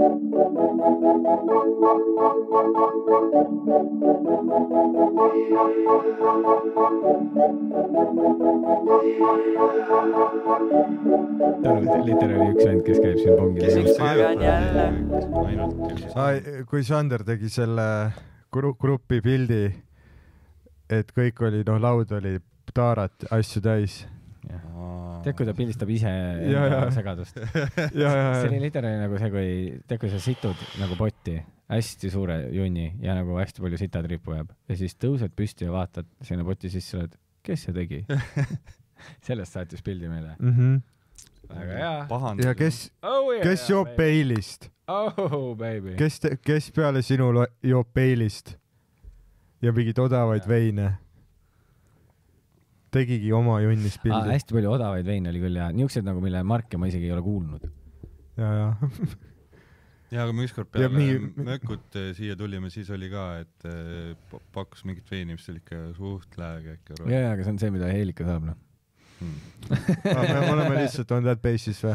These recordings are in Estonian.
ta on literaali üks vend, kes käib siin pongil. kes üks magan jälle. kui Sander tegi selle gru grupi pildi, et kõik oli, noh, laud oli taarat, asju täis tead, kui ta pildistab ise ja, ja. segadust see oli literaali nagu see, kui tead, kui sa situd nagu potti hästi suure junni ja nagu hästi palju sitad ripu jääb ja siis tõused püsti ja vaatad sinna poti sisse, oled, kes see tegi sellest saatis pildi meile mm. -hmm väga hea. ja kes oh,, yeah, kes joob peilist oh,? kes, kes peale sinu joob peilist ja mingeid odavaid yeah. veine? tegigi oma jonnis ah, pildi ah,. hästi palju odavaid veine oli küll ja niisuguseid nagu, mille marke ma isegi ei ole kuulnud. ja, ja ja aga me ükskord peale mingi... mökut äh, siia tulime, siis oli ka, et äh, pakkus mingit veini, mis oli ikka suht lääge ikka. ja, ja aga see on see, mida Helika saab noh hmm. Ah, me oleme lihtsalt on that basis või?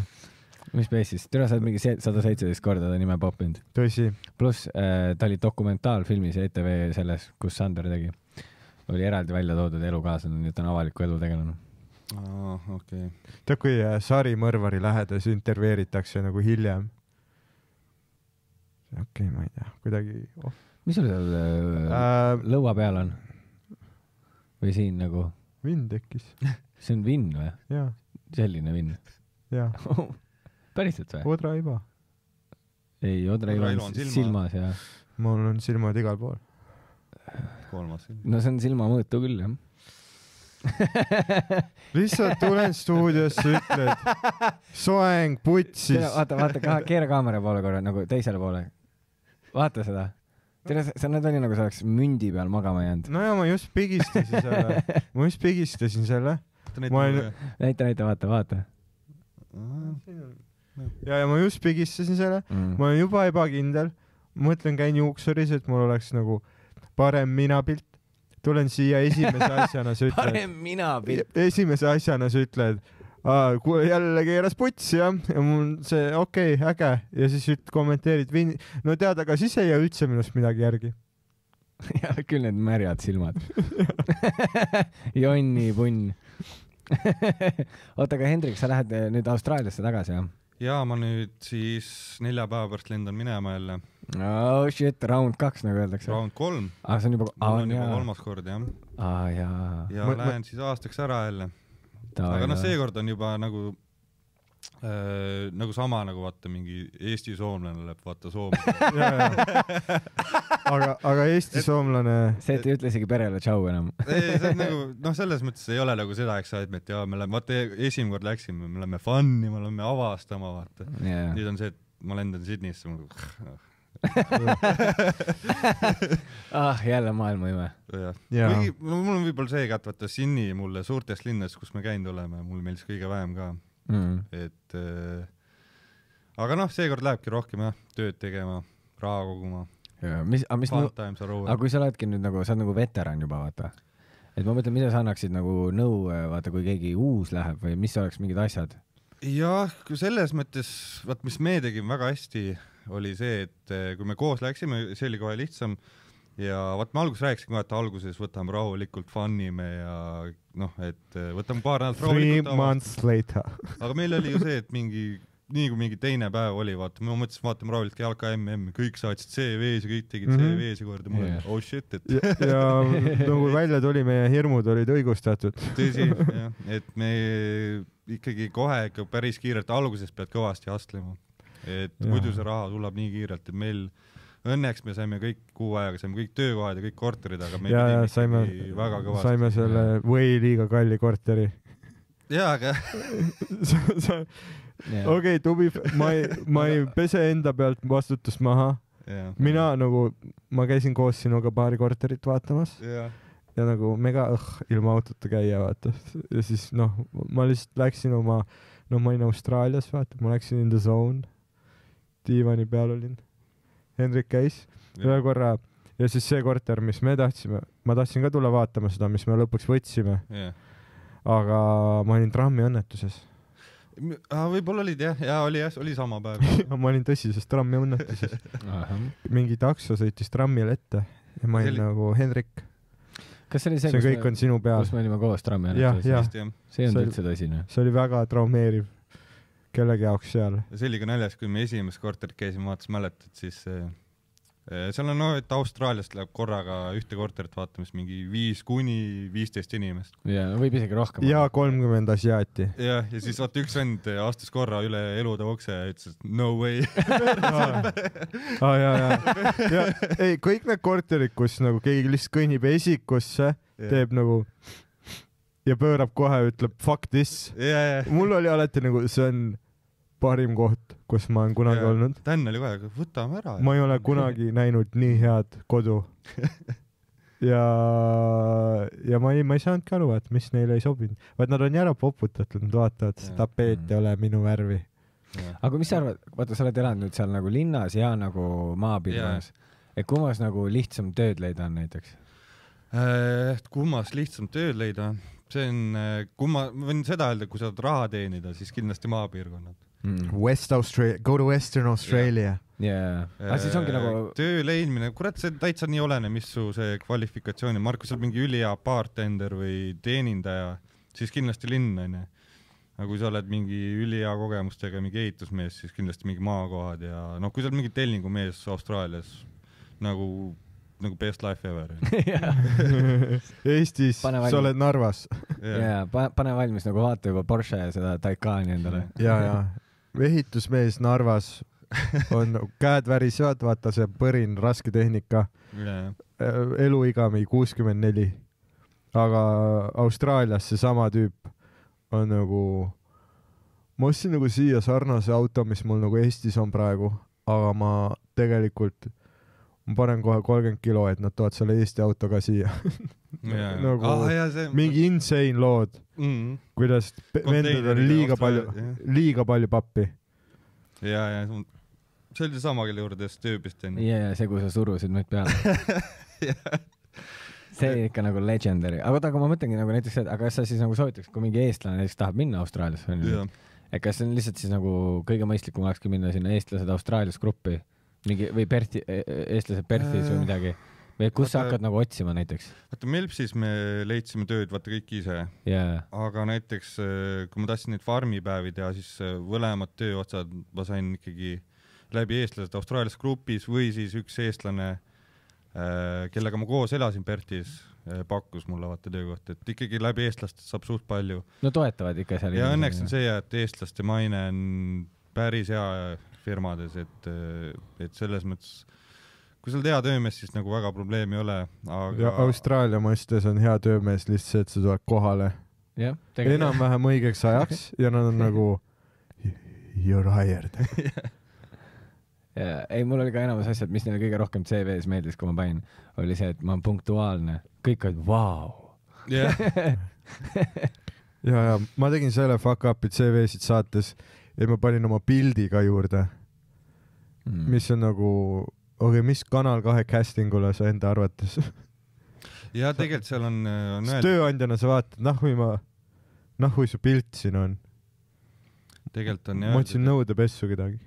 mis basis, türa sa oled mingi sada seitseteist korda ta nime popinud. tõsi. pluss äh, ta oli dokumentaalfilmis ETV selles, kus Sander tegi oli eraldi välja toodud elukaaslane, nii et on avaliku elu tegelane. aa, okei okay.. tead, kui äh, Sari Mõrvari lähedas intervjueeritakse nagu hiljem. okei okay,, ma ei tea, kuidagi oh.. mis sul seal äh, ähm, lõua peal on? või siin nagu? vinn tekkis see on vinn või? selline vinn? jaa päriselt või? odraiba. ei, odraiba on silmas, silmas ja. mul on silmad igal pool kolmas film. no see on silmamõõtu küll, jah lihtsalt tulen stuudiosse, ütled soeng putsis. vaata, vaata ka,, keera kaamera poole korra nagu teisele poole. vaata seda. tere, sa näed välja nagu sa oleks mündi peal magama jäänud. no ja ma just pigistasin selle, ma just pigistasin selle. Olen... näita, näita, vaata, vaata. ja, ja ma just pigistasin selle mm., ma olen juba ebakindel, mõtlen, käin juuksuris, et mul oleks nagu parem minapilt. tulen siia esimese asjana, sa ütled parem minapilt. esimese asjana sa ütled aa, jälle keeras putsi jah, ja mul see okei okay,, äge ja siis üt, kommenteerid vin-, no tead, aga siis ei jää üldse minust midagi järgi. ja küll need märjad silmad jonni punn oota, aga Hendrik, sa lähed nüüd Austraaliasse tagasi jah? ja ma nüüd siis nelja päeva pärast lendan minema jälle no oh, shit, round kaks nagu öeldakse. Round kolm. aa, ah, see on juba, aa ah, on jaa. kolmas kord jah. aa ah, jaa. ja ma, lähen ma... siis aastaks ära jälle. aga noh, seekord on juba nagu Äh, nagu sama nagu vaata mingi Eesti soomlane läheb vaata Soome aga, aga Eesti et, soomlane. see, et ei ütle isegi perele tšau enam ei, see on nagu noh, selles mõttes ei ole nagu seda excitement ja me läheme, vaata esimene kord läksime, me läheme fun'i, me läheme avastama, vaata yeah.. nüüd on see, et ma lendan Sydneysse, mul ah, jälle maailma ime. kuigi no, mul on võib-olla see ka, et vaata Sini mulle suurtes linnades, kus me käinud oleme, mulle meeldis kõige vähem ka mm.. et äh, aga noh, seekord lähebki rohkem jah, tööd tegema, raha koguma. mis, aga mis, aga kui sa oledki nüüd nagu, sa oled nagu veteran juba vaata et ma mõtlen, mida sa annaksid nagu nõu, äh, vaata, kui keegi uus läheb või mis oleks mingid asjad? jah, selles mõttes, vaat mis me tegime väga hästi äh, oli see, et äh, kui me koos läksime, see oli kohe lihtsam ja vaat me alguses rääkisime ka, et alguses võtame rahulikult, fun ime ja noh, et äh, võtame paar nädalat rahulikult. Three months later aga meil oli ju see, et mingi nii kui mingi teine päev oli, vaata, ma mõtlesin, vaatame rahulikult jalka MM, kõik saatsid CV-s ja kõik tegid mm -hmm. CV-s ja korda mulle yeah., oh shit, et ja, ja no nagu kui välja tuli, meie hirmud olid õigustatud. tõsi, jah, et me ikkagi kohe ikka päris kiirelt algusest pead kõvasti astlema et ja. muidu see raha tuleb nii kiirelt, et meil õnneks me saime kõik kuu ajaga, saime kõik töökohad ja kõik korterid, aga me ja, pidime saime, väga kõvasti. saime selle või liiga kalli korteri. jaa, aga okei, tubli, ma ei, ma ei pese enda pealt vastutust maha. mina nagu, ma käisin koos sinuga paari korterit vaatamas ja, ja nagu mega õh, ilma autota käia, vaata. ja siis noh, ma lihtsalt läksin oma, no ma olin Austraalias, vaata, ma läksin in the zone diivani peal olin. Hendrik käis ühe korra ja siis see korter, mis me tahtsime, ma tahtsin ka tulla vaatama seda, mis me lõpuks võtsime yeah.. aga ma olin trammiõnnetuses ah,. võib-olla olid jah, ja oli jah, oli sama päev ma olin tõsises trammiõnnetuses mingi takso sõitis trammile ette ja ma olin Sel... nagu Hendrik. kas see oli see, see kõik me, on sinu peal? kus me olime koos trammiõnnetuses? see ei olnud üldse tõsine. see oli väga traumeeriv kellegi jaoks seal. see oli ka naljas, kui me esimest korterit käisime vaatas, mäletad, siis eh, eh, seal on no, et Austraaliast läheb korraga ühte korterit vaatamas mingi viis kuni viisteist inimest. ja võib isegi rohkem. ja kolmkümmend asiaati. jah, ja siis vaata üks vend astus korra üle elude okse ja ütles, et no way aa ah, ja, ja, ja ei, kõik need korterid, kus nagu keegi lihtsalt kõnnib esikusse yeah., teeb nagu ja pöörab kohe, ütleb fuck this yeah,. Yeah. mul oli alati nagu see on parim koht, kus ma olen kunagi ja, olnud. Dan oli kohe, võtame ära. ma ei ole kunagi näinud nii head kodu ja, ja ma ei, ma ei saanudki aru, et mis neile ei sobinud, vaat nad on ära poputatud, nad vaatavad, see tapeet ei mm. ole minu värvi. aga mis sa arvad, vaata, sa oled elanud seal nagu linnas ja nagu maapiirkonnas, et kummas nagu lihtsam tööd leida on näiteks? Äh, et kummas lihtsam tööd leida, see on, äh, kui ma võin seda öelda, kui sa tahad raha teenida, siis kindlasti maapiirkonnad mm.. West Australia, go to Western Australia. jaa, aga siis ongi nagu äh, töö leidmine, kurat, see täitsa nii oleneb, mis su see kvalifikatsioon on, Markus on mingi ülihea bartender või teenindaja, siis kindlasti linn onju. aga kui sa oled mingi ülihea kogemustega mingi ehitusmees, siis kindlasti mingi maakohad ja noh, kui sa oled mingi tellingumees Austraalias nagu nagu best life ever Eestis sa oled Narvas. jaa, pane valmis nagu vaata juba Porsche ja seda Taycani endale ja, ja ehitusmees Narvas on käed värisevad, vaata see põrin, raske tehnika yeah.. Äh, eluiga mingi kuuskümmend neli. aga Austraalias seesama tüüp on nagu, ma ostsin nagu siia sarnase auto, mis mul nagu Eestis on praegu, aga ma tegelikult, ma panen kohe kolmkümmend kilo, et nad toovad selle Eesti auto ka siia yeah. nagu ah, jah, see... mingi insane lood mm., kuidas vendadel on liiga palju, liiga palju pappi. ja, ja see oli sama, kelle juurde Stööbist onju. ja, ja see, kui sa surusid meid peale see oli ikka nagu legendary, aga oota, aga ma mõtlengi nagu näiteks, et aga kas sa siis nagu soovitaks, kui mingi eestlane näiteks tahab minna Austraaliasse onju, et kas see on lihtsalt siis nagu kõige mõistlikum olekski minna sinna eestlased Austraalias gruppi mingi või Perthi, e-, e-, eestlased Perthis või äh. midagi või kus vaata, sa hakkad nagu otsima näiteks? vaata Melpsis me leidsime tööd vaata kõik ise yeah.. aga näiteks eh, kui ma tahtsin neid farmipäevi teha, siis mõlemad eh, tööotsad ma sain ikkagi läbi eestlased Austraalias grupis või siis üks eestlane, eh, kellega ma koos elasin Pertis, pakkus mulle vaata töökohta, et ikkagi läbi eestlaste saab suht palju. no toetavad ikka seal. ja õnneks on see, et eestlaste maine on päris hea firmades, et, et selles mõttes kui sa oled hea töömees, siis nagu väga probleemi ei ole, aga. Austraalia mõistes on hea töömees lihtsalt, et sa tuled kohale yeah,. enam-vähem õigeks ajaks ja nad on nagu you are hired yeah.. Yeah. ei, mul oli ka enamus asjad, mis neile kõige rohkem CV-s meeldis, kui ma panin, oli see, et ma olen punktuaalne, kõik olid vau. ja, ja ma tegin selle fuck up'i CV-sid saates ja ma panin oma pildi ka juurde mm., mis on nagu okei okay,, mis Kanal kahe casting ule sa enda arvates ja tegelikult seal on, äh, on öeldud. tööandjana sa vaatad, noh või ma, noh või su pilt siin on. tegelikult on jah. ma otsin nõudepessu kedagi.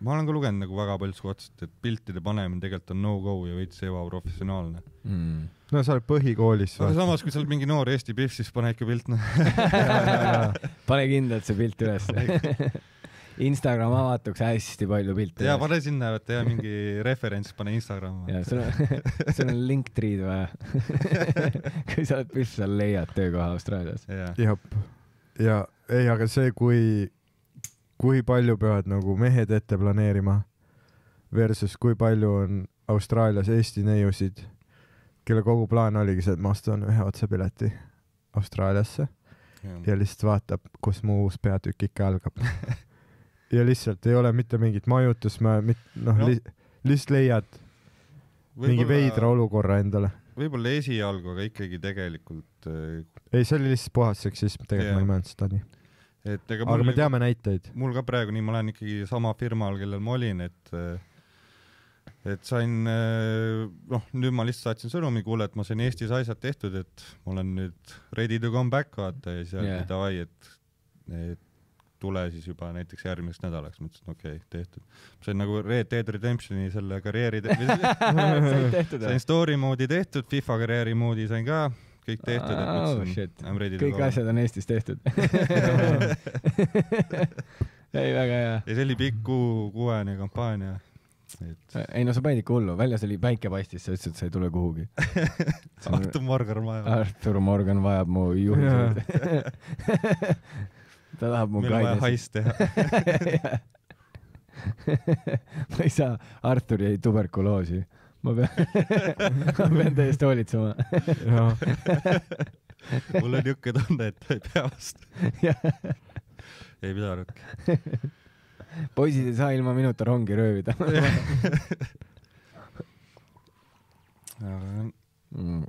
ma olen ka lugenud nagu väga põltsu otsast, et piltide panemine tegelikult on no-go ja veits ebaprofessionaalne mm. no sa oled põhikoolis. aga samas, kui sa oled mingi noor Eesti pihv, siis pane ikka pilt noh pane kindlalt see pilt ülesse Instagram avatuks hästi palju pilte. ja pane sinna, et tee mingi referents, pane Instagram. ja sul on, sul on Linktree'd vaja kui sa oled püss, sa leiad töökoha Austraalias. jah, ja ei, aga see, kui, kui palju peavad nagu mehed ette planeerima versus kui palju on Austraalias Eesti neiusid, kelle kogu plaan oligi see, et ma ostan ühe otsepileti Austraaliasse ja. ja lihtsalt vaatab, kus mu uus peatükk ikka algab ja lihtsalt ei ole mitte mingit majutusmäe, noh no. li, lihtsalt leiad võibolla, mingi veidra olukorra endale. võib-olla esialgu, aga ikkagi tegelikult. Äh, ei, see oli lihtsalt puhas seksism, tegelikult yeah. ma ei mõelnud seda nii. et ega. aga me teame näiteid. mul ka praegu nii, ma olen ikkagi sama firma all, kellel ma olin, et äh, et sain, äh, noh, nüüd ma lihtsalt saatsin sõnumi, kuule, et ma sain Eestis asjad tehtud, et ma olen nüüd ready to come back, vaata, ja siis öeldi yeah. davai, et, et tule siis juba näiteks järgmiseks nädalaks, ma ütlesin, et okei okay,, tehtud. sain nagu Red Dead Redemptioni selle karjääri te sain story moodi tehtud, FIFA karjääri moodi sain ka, kõik tehtud, et oh, mõtlesin oh,, I m ready to go. kõik asjad on Eestis tehtud ei, väga hea. ja see oli pikk kuu, kuuajane kampaania. Et... ei no sa panid ikka hullu, väljas oli päike paistis, sa ütlesid, sa ei tule kuhugi Artur Morgan vajab. Artur Morgan vajab mu juhiseid ta tahab mu meil on vaja hais teha ma ei saa, Artur jäi tuberkuloosi. ma pean, ma pean teie eest hoolitsema no. mul on niisugune tunne, et ta ei pea vastu. ei pidanudki. poisid ei saa ilma minuta rongi röövida. aga jah. Mm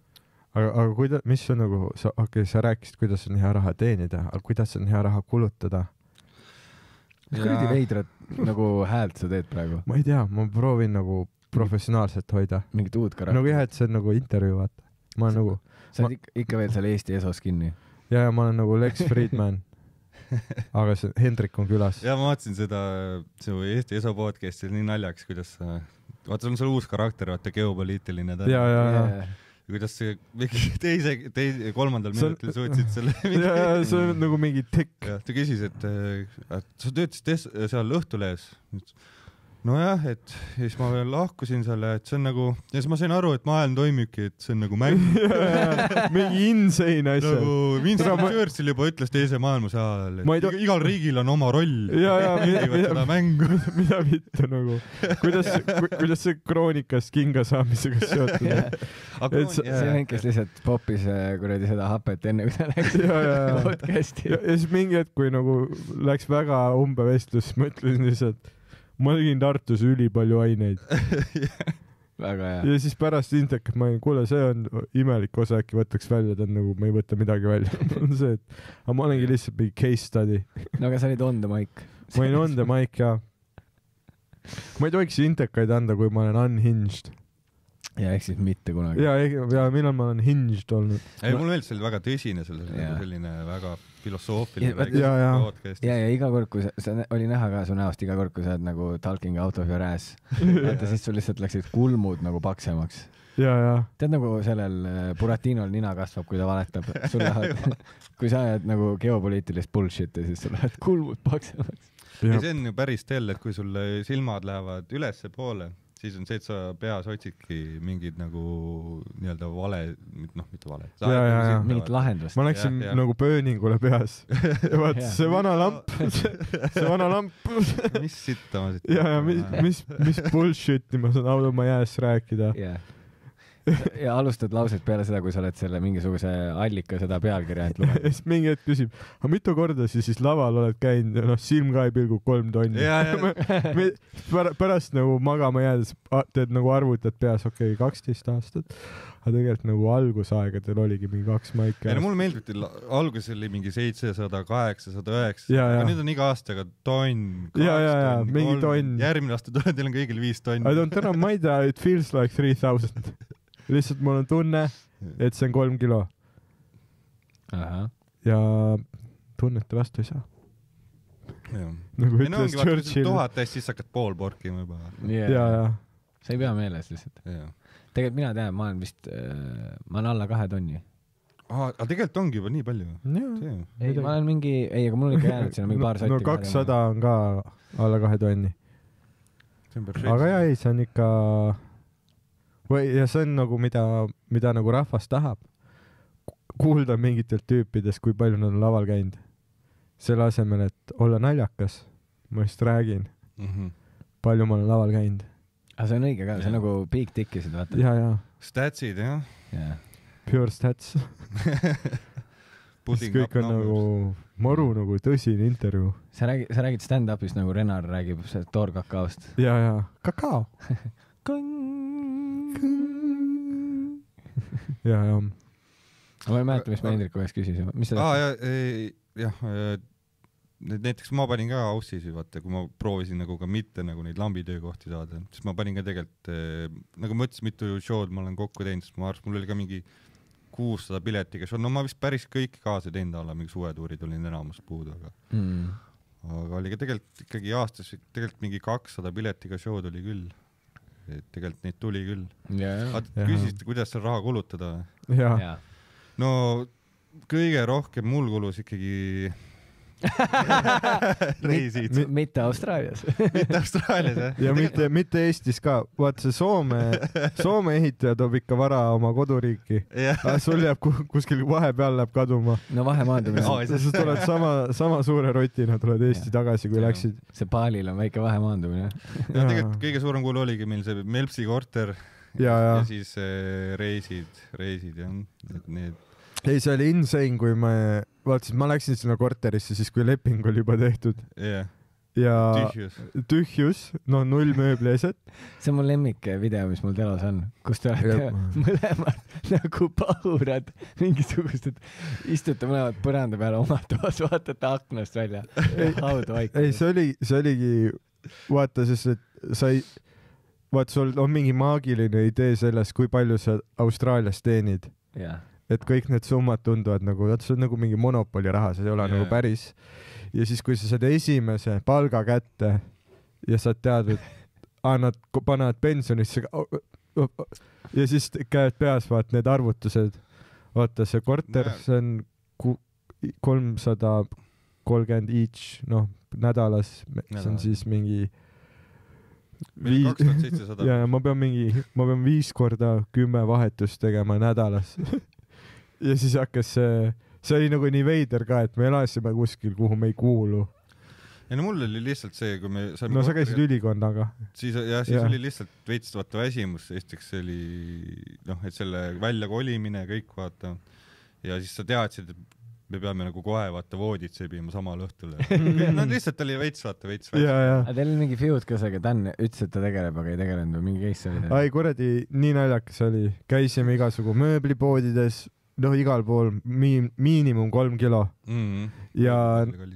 aga, aga kuida-, mis on nagu, sa, okei okay,, sa rääkisid, kuidas on hea raha teenida, aga kuidas on hea raha kulutada? mis kuradi veidrat nagu häält sa teed praegu? ma ei tea, ma proovin nagu professionaalselt hoida. mingit uut karakterit? nagu jah, et see on nagu intervjuu, vaata. ma olen nagu. sa oled ma... ikka veel seal Eesti esos kinni? ja, ja ma olen nagu Lex Friedman aga see Hendrik on külas. ja ma vaatasin seda, su Eesti Eso podcast'i, nii naljakas, kuidas sa, vaata sul on seal uus karakter, vaata geopoliitiline. ja, ja, ja, ja ja kuidas see mingi teise, teise, kolmandal minutil suutsid selle mingi.... see on mm. nagu mingi tekk. ta küsis, et äh, sa töötasid seal Õhtulehes nojah, et ja siis ma veel lahkusin selle, et see on nagu ja siis ma sain aru, et maailm toimibki, et see on nagu mäng mingi insane asja. nagu Winston Churchill juba ütles teise maailmasõja ajal, et to... igal riigil on oma roll. ja, ja mida, seda mängu. mida vittu nagu, kuidas ku,, kuidas see kroonikas kinga saamisega seotud on? see vend, kes lihtsalt popis äh, kuradi seda hapet enne kui ta läks podcast'i. ja siis mingi hetk, kui nagu läks väga umbe vestlus, siis ma ütlesin lihtsalt ma tegin Tartus ülipalju aineid väga hea. ja siis pärast intekat ma olin, kuule, see on imelik osa, äkki võtaks välja, ta on nagu, ma ei võta midagi välja on see, et aga ma olengi lihtsalt mingi case study no aga sa olid on the mic. ma olin on the mic jaa. ma ei tohiks intekaid anda, kui ma olen unhinged. ja ehk siis mitte kunagi. ja, ja millal ma olen hinged olnud. ei, mulle meeldis, see oli väga tõsine, selles mõttes selline väga filosoofiline väike podcast. ja, ja iga kord, kui sa, see oli näha ka su näost, iga kord, kui sa oled nagu talking out of your ass vaata siis sul lihtsalt läksid kulmud nagu paksemaks. tead nagu sellel äh, Buratinol nina kasvab, kui ta valetab, sul lähevad kui sa ajad nagu geopoliitilist bullshit'i, siis sul lähevad kulmud paksemaks. ei, see on ju päris tell, et kui sul silmad lähevad ülespoole siis on see, et sa peas otsidki mingeid nagu nii-öelda vale, noh, mitte vale. mingit lahendust. ma läksin ja, ja. nagu pööningule peas ja vaat see vana lamp, see vana lamp mis sitta ma siit. ja, ja mis, mis, mis bullshit'i ma saan automa jääs rääkida yeah ja alustad lauset peale seda, kui sa oled selle mingisuguse allika seda pealkirja ainult lugenud. ja siis mingi hetk küsib, aga mitu korda sa siis laval oled käinud ja noh, silm ka ei pilgu kolm tonni. pärast nagu magama jäädes teed nagu arvutad peas, okei okay,, kaksteist aastat aga tegelikult nagu algusaegadel oligi mingi kaks maiki. ei no mulle meeldib, et alguses oli mingi seitsesada, kaheksasada, üheksasada, aga nüüd on iga aastaga tonn, kaks tonni, kolm, järgmine aasta tuleb, teil on kõigil viis tonni. I don't know, ma ei tea, it feels like three thousand lihtsalt mul on tunne, et see on kolm kilo. ja tunnete vastu ei saa. nagu ütles Churchill. tuhat hästi, siis hakkad pool porkima juba yeah.. ja, ja. see ei pea meeles lihtsalt yeah.. tegelikult mina tean, ma olen vist äh,, ma olen alla kahe tonni aa, aga tegelikult ongi juba nii palju. ei, ma olen mingi, ei, aga mul on ikka jäänud sinna mingi paar sotti. no kakssada on ka alla kahe tonni. aga jaa, ei, see on ikka või, ja see on nagu, mida, mida nagu rahvas tahab. kuulda mingitelt tüüpidest, kui palju nad on laval käinud. selle asemel, et olla naljakas, ma just räägin mm, -hmm. palju ma olen laval käinud. aga ah, see on õige ka, see on nagu big tick'isid, vaata. ja, ja. Statsid, jah yeah.. Pure stats siis kõik on nagu maru nagu tõsine intervjuu. sa räägid, sa räägid stand-up'ist nagu Renar räägib toorkakaost. ja, ja kakao ja, ja. ma ei mäleta, mis ma Hendriku käest küsisin, mis sa tahtsid? jah, äh, näiteks ma panin ka Aussis ju vaata, kui ma proovisin nagu ka mitte nagu neid lambitöökohti saada, siis ma panin ka tegelikult äh, nagu ma ütlesin, mitu show'd ma olen kokku teinud, sest ma arvan, mul oli ka mingi kuussada piletiga show, no ma vist päris kõiki kaasa teinud ei ole, mingi suvetuurid olin enamus puudu, aga mm. aga oli ka tegelikult ikkagi aastas tegelikult mingi kakssada piletiga show'd oli küll et tegelikult neid tuli küll. vaata, küsisite, kuidas seal raha kulutada või? no kõige rohkem mul kulus ikkagi reisid. mitte Austraalias mitte Austraalias, jah. ja mitte, mitte Eestis ka. vaata see Soome, Soome ehitaja toob ikka vara oma koduriiki. aga sul jääb kuskil vahepeal läheb kaduma. no vahemaandumine no,. sa tuled sama, sama suure rotina tuled Eesti tagasi, kui läksid. see Paalil on väike vahemaandumine no tegelikult kõige suurem kulu oligi meil see Melpsi korter. ja, ja. ja siis eh, reisid, reisid jah, et need. ei, see oli insane, kui me vaat siis ma läksin sinna korterisse siis, kui leping oli juba tehtud yeah.. ja tühjus, tühjus, no null mööbliasjad. see on mu lemmikvideo, mis mul telos on, kus te olete ja. mõlemad nagu pahurad, mingisugused, istute mõlemad põranda peal oma toas, vaatate aknast välja. ei, see oli, see oligi, vaata, sest et sa ei, vaat sul on mingi maagiline idee sellest, kui palju sa Austraalias teenid. jah et kõik need summad tunduvad nagu, vot see on nagu mingi monopoli raha, see ei ole yeah. nagu päris. ja siis, kui sa saad esimese palga kätte ja sa tead, et annad, panevad pensionisse ja siis käivad peas, vaat need arvutused. vaata see korter, see on kolmsada kolmkümmend each, noh, nädalas, see on siis mingi viis, ja ma pean mingi, ma pean viis korda kümme vahetust tegema nädalas ja siis hakkas see, see oli nagu nii veider ka, et me elasime kuskil, kuhu me ei kuulu. ei no mul oli lihtsalt see, kui me saime no sa käisid ja... ülikonnaga. siis jah, siis ja. oli lihtsalt veits vaata väsimus, esiteks oli noh, et selle väljakolimine ja kõik vaata ja siis sa teadsid, et me peame nagu kohe vaata voodid sebima samal õhtul no lihtsalt oli veits vaata veits väike. aga teil oli mingi feud ka sellega, Dan ütles, et ta tegeleb, aga ei tegelenud või mingi case oli? ai kuradi, nii naljakas oli, käisime igasugu mööblipoodides noh, igal pool miin-, miinimum kolm kilo mm. -hmm. ja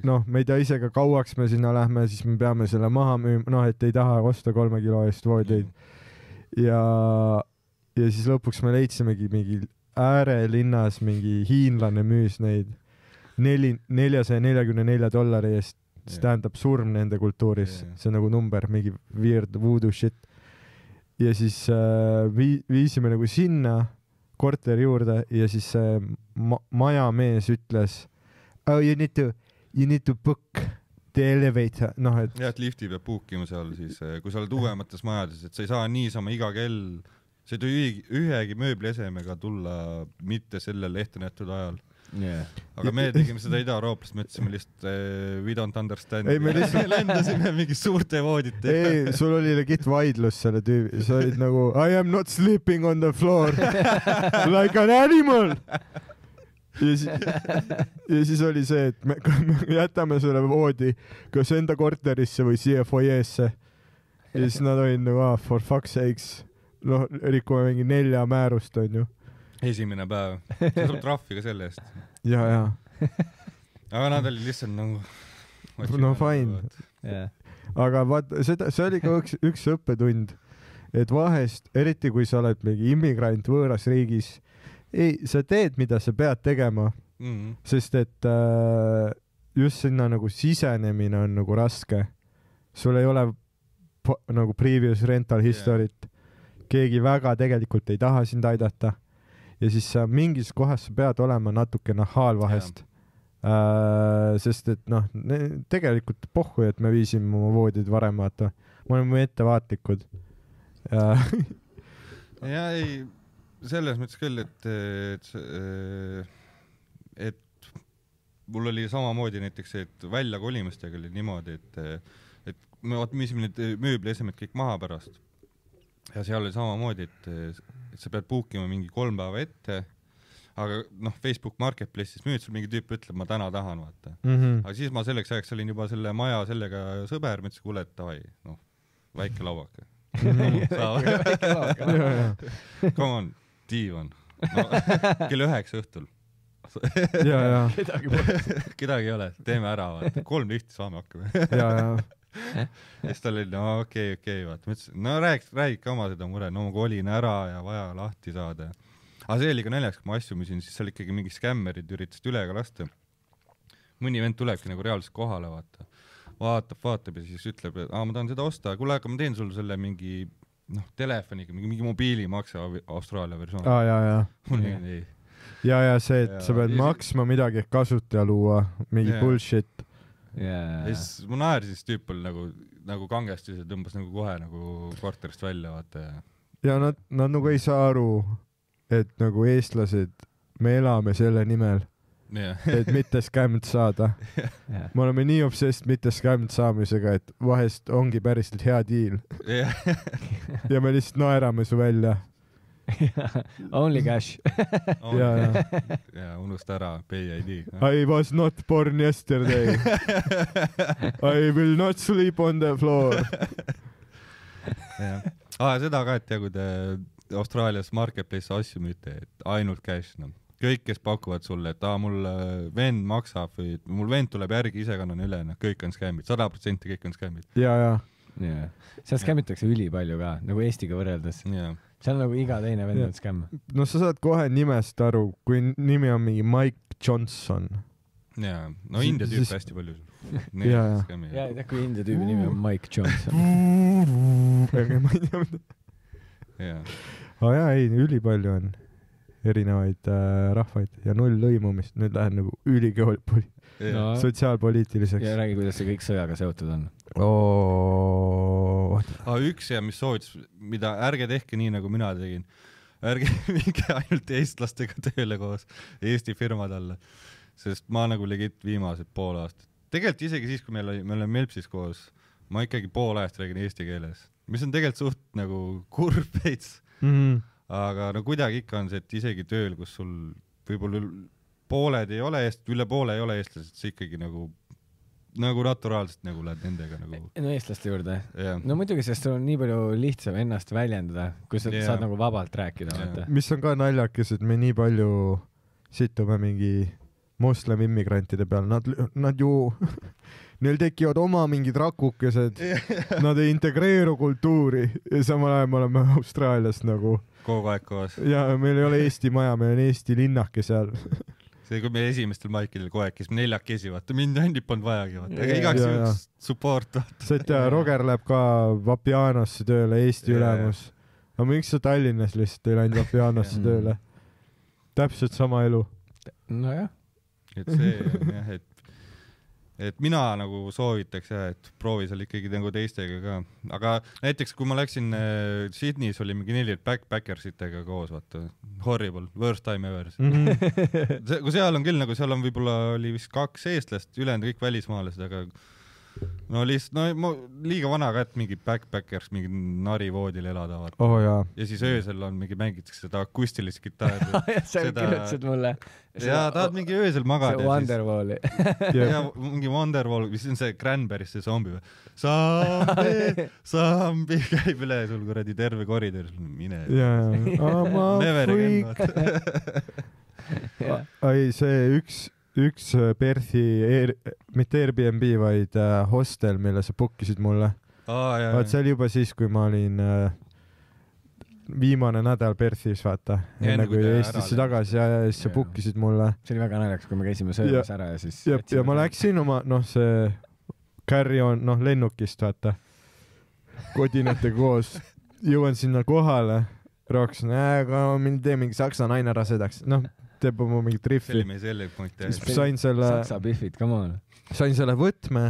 noh, me ei tea ise ka kauaks me sinna lähme, siis me peame selle maha müüma, noh, et ei taha osta kolme kilo eest voodeid mm. -hmm. ja, ja siis lõpuks me leidsimegi mingi äärelinnas mingi hiinlane müüs neid neli, neljasaja neljakümne nelja dollari eest, see yeah. tähendab surm nende kultuuris yeah., see on nagu number, mingi weird voodoo shit. ja siis äh, vii-, viisime nagu sinna korteri juurde ja siis see ma majamees ütles oh,, you need to, you need to book the elevator, noh et. jah, et lifti peab book ima seal siis, eh, kui sa oled uuemates majades, et sa ei saa niisama iga kell, sa ei tohi ühegi, ühegi mööbliesemega tulla mitte sellel ettenähtud ajal yeah.. aga me tegime seda idaeurooplast, me ütlesime lihtsalt eh, we don't understand. ei, me lihtsalt lendasime mingi suurte voodite. ei, sul oli legit vaidlus selle tüübi, sa olid nagu I am not sleeping on the floor like an animal ja siis, ja siis oli see, et me, me jätame selle voodi kas enda korterisse või siia fuajeesse. ja siis nad olid nagu ah, for fuck's sakes, noh, rikume mingi nelja määrust, onju esimene päev, saab trahvi ka selle eest. ja, ja. aga nad olid lihtsalt nagu. no fine. Yeah. Nagu aga vaata, seda, see oli ka üks, üks õppetund, et vahest, eriti kui sa oled mingi immigrant võõras riigis, ei, sa teed, mida sa pead tegema mm, -hmm. sest et äh, just sinna nagu sisenemine on nagu raske. sul ei ole nagu previous rental history't yeah., keegi väga tegelikult ei taha sind aidata ja siis sa mingis kohas sa pead olema natuke nahaal vahest. Uh, sest et noh, tegelikult pohhu, et me viisime oma voodid varem, vaata. me oleme ettevaatlikud uh, ja ei, selles mõttes küll, et, et, äh, et mul oli samamoodi näiteks, et välja kolimistega oli niimoodi, et, et me vaat müüsime need mööbliesemed kõik maha pärast ja seal oli samamoodi, et, et sa pead book ima mingi kolm päeva ette, aga noh, Facebook Marketplace'is müüd sul mingi tüüp ütleb, ma täna tahan, vaata mm. -hmm. aga siis ma selleks ajaks olin juba selle maja sellega sõber, ma ütlesin, kuule, et davai, noh, väike lauake mhm. Come on, diivan no,. kell üheksa õhtul ja, ja. kedagi pole. kedagi ei ole, teeme ära, vaata, kolm lifti saame hakkama ja, ja siis ta oli, no okei okay,, okei okay,, vaata, ma ütlesin, no räägi, räägi ka oma seda mure, no ma kolin ära ja vaja lahti saada. aga see oli ka naljakas, kui ma asju müüsin, siis seal ikkagi mingi skämmerid üritasid üle ka lasta. mõni vend tulebki nagu reaalselt kohale, vaata, vaatab, vaatab ja siis ütleb, et aa, ma tahan seda osta, kuule, aga ma teen sulle selle mingi noh, telefoniga mingi, mingi mobiilimakse Austraalia versioon. aa, jaa, jaa. mul oli nii ja, ja see, et ja, sa pead ja, maksma midagi, et kasutaja luua, mingi ja. bullshit yeah.. ja siis mu naersis tüüp oli nagu, nagu kangesti, see tõmbas nagu kohe nagu korterist välja, vaata ja. ja nad, nad nagu ei saa aru, et nagu eestlased, me elame selle nimel yeah. et mitte skämmt saada yeah.. me oleme nii obsessed mitte skämmt saamisega, et vahest ongi päriselt hea diil yeah. ja me lihtsalt naerame su välja Only cash ja, ja. ja unusta ära PID. I was not born yesterday I will not sleep on the floor. jah, ah, seda ka, et ja kui te Austraalias marketplace'i asju müüte, et ainult cash noh kõik, kes pakuvad sulle, et aa, mul äh, vend maksab või mul vend tuleb järgi, ise kannan üle, noh, kõik on skämmid, sada protsenti kõik on skämmid. ja, ja. jaa, seal skämmitakse ülipalju ka, nagu Eestiga võrreldes. jaa see on nagu iga teine vend on skämm. no sa saad kohe nimest aru, kui nimi on mingi Mike Johnson. jaa, no India tüüpe siis... hästi palju. ja, ja. ja ei tea, kui India tüübi nimi on Mike Johnson. aga ma ei tea mida. jaa. aa jaa, ei, ülipalju on erinevaid äh, rahvaid ja null lõimumist, nüüd lähen nagu ülikooli no. sotsiaalpoliitiliseks. ja räägi, kuidas see kõik sõjaga seotud on oh kohta ah,. üks ja mis soovitus, mida ärge tehke nii nagu mina tegin. ärge minge ainult eestlastega tööle koos Eesti firmade alla, sest ma nagu legit viimased pool aastat, tegelikult isegi siis, kui meil oli, me olime Melpsis koos, ma ikkagi pool ajast räägin eesti keeles, mis on tegelikult suht nagu kurb veits mm. -hmm. aga no kuidagi ikka on see, et isegi tööl, kus sul võib-olla pooled ei ole eest-, üle poole ei ole eestlased, sa ikkagi nagu nagu naturaalselt nagu lähed nendega nagu. no eestlaste juurde yeah.. no muidugi, sest sul on nii palju lihtsam ennast väljendada, kui sa yeah. saad nagu vabalt rääkida yeah.. mis on ka naljakas, et me nii palju situme mingi moslemi immigrantide peal, nad, nad ju neil tekivad oma mingid rakukesed yeah., nad ei integreeru kultuuri ja samal ajal me oleme Austraalias nagu kogu aeg koos. ja meil ei ole Eesti maja, meil on Eesti linnake seal see, kui me esimestel maikidel kogu aeg käisime neljakesi, vaata mind Annip on vajagi, vaata, aga igaks juhuks support, vaata. sa tead, Roger läheb ka Vapianosse tööle, Eesti ja, ülemus. no miks sa Tallinnas lihtsalt ei läinud Vapianosse tööle? täpselt sama elu. nojah. et see jah, et et mina nagu soovitaks jah, et proovi seal ikkagi nagu teistega ka, aga näiteks kui ma läksin äh, Sydneys oli mingi neli backpackers itega koos, vaata, horrible, worst time ever mm. -hmm. see, kui seal on küll nagu seal on võib-olla oli vist kaks eestlast, ülejäänud kõik välismaalased, aga no lihtsalt, no ma liiga vana ka, et mingi backpackers mingi narivoodil elada vaata oh,. ja siis öösel on mingi, mängitakse seda akustilist kitarri sa seda... kirjutasid mulle. ja tahad mingi öösel magada. see Wonderwalli ja, ja mingi Wonderwall, mis on see Cranberry's see zombi või? Zombie, zombie käib üle sul kuradi terve koridor, mine. jaa, ma freak. ei, see üks üks äh, Perthi Air, mitte Airbnb, vaid äh, hostel, mille sa book isid mulle oh,. vot see oli juba siis, kui ma olin äh, viimane nädal Perthis, vaata. enne kui Eestisse tagasi ja, ja siis sa book isid mulle. see oli väga naljakas, kui me käisime söömas ära ja siis. ja, ja ma läksin oma, noh, see carry on, noh, lennukist, vaata. kodinate koos. jõuan sinna kohale. Roks, näe, aga mind teeb mingi saksa naine rasedaks. noh teeb oma mingit riffi. siis sain selle. saksa biffid, come on. sain selle võtme,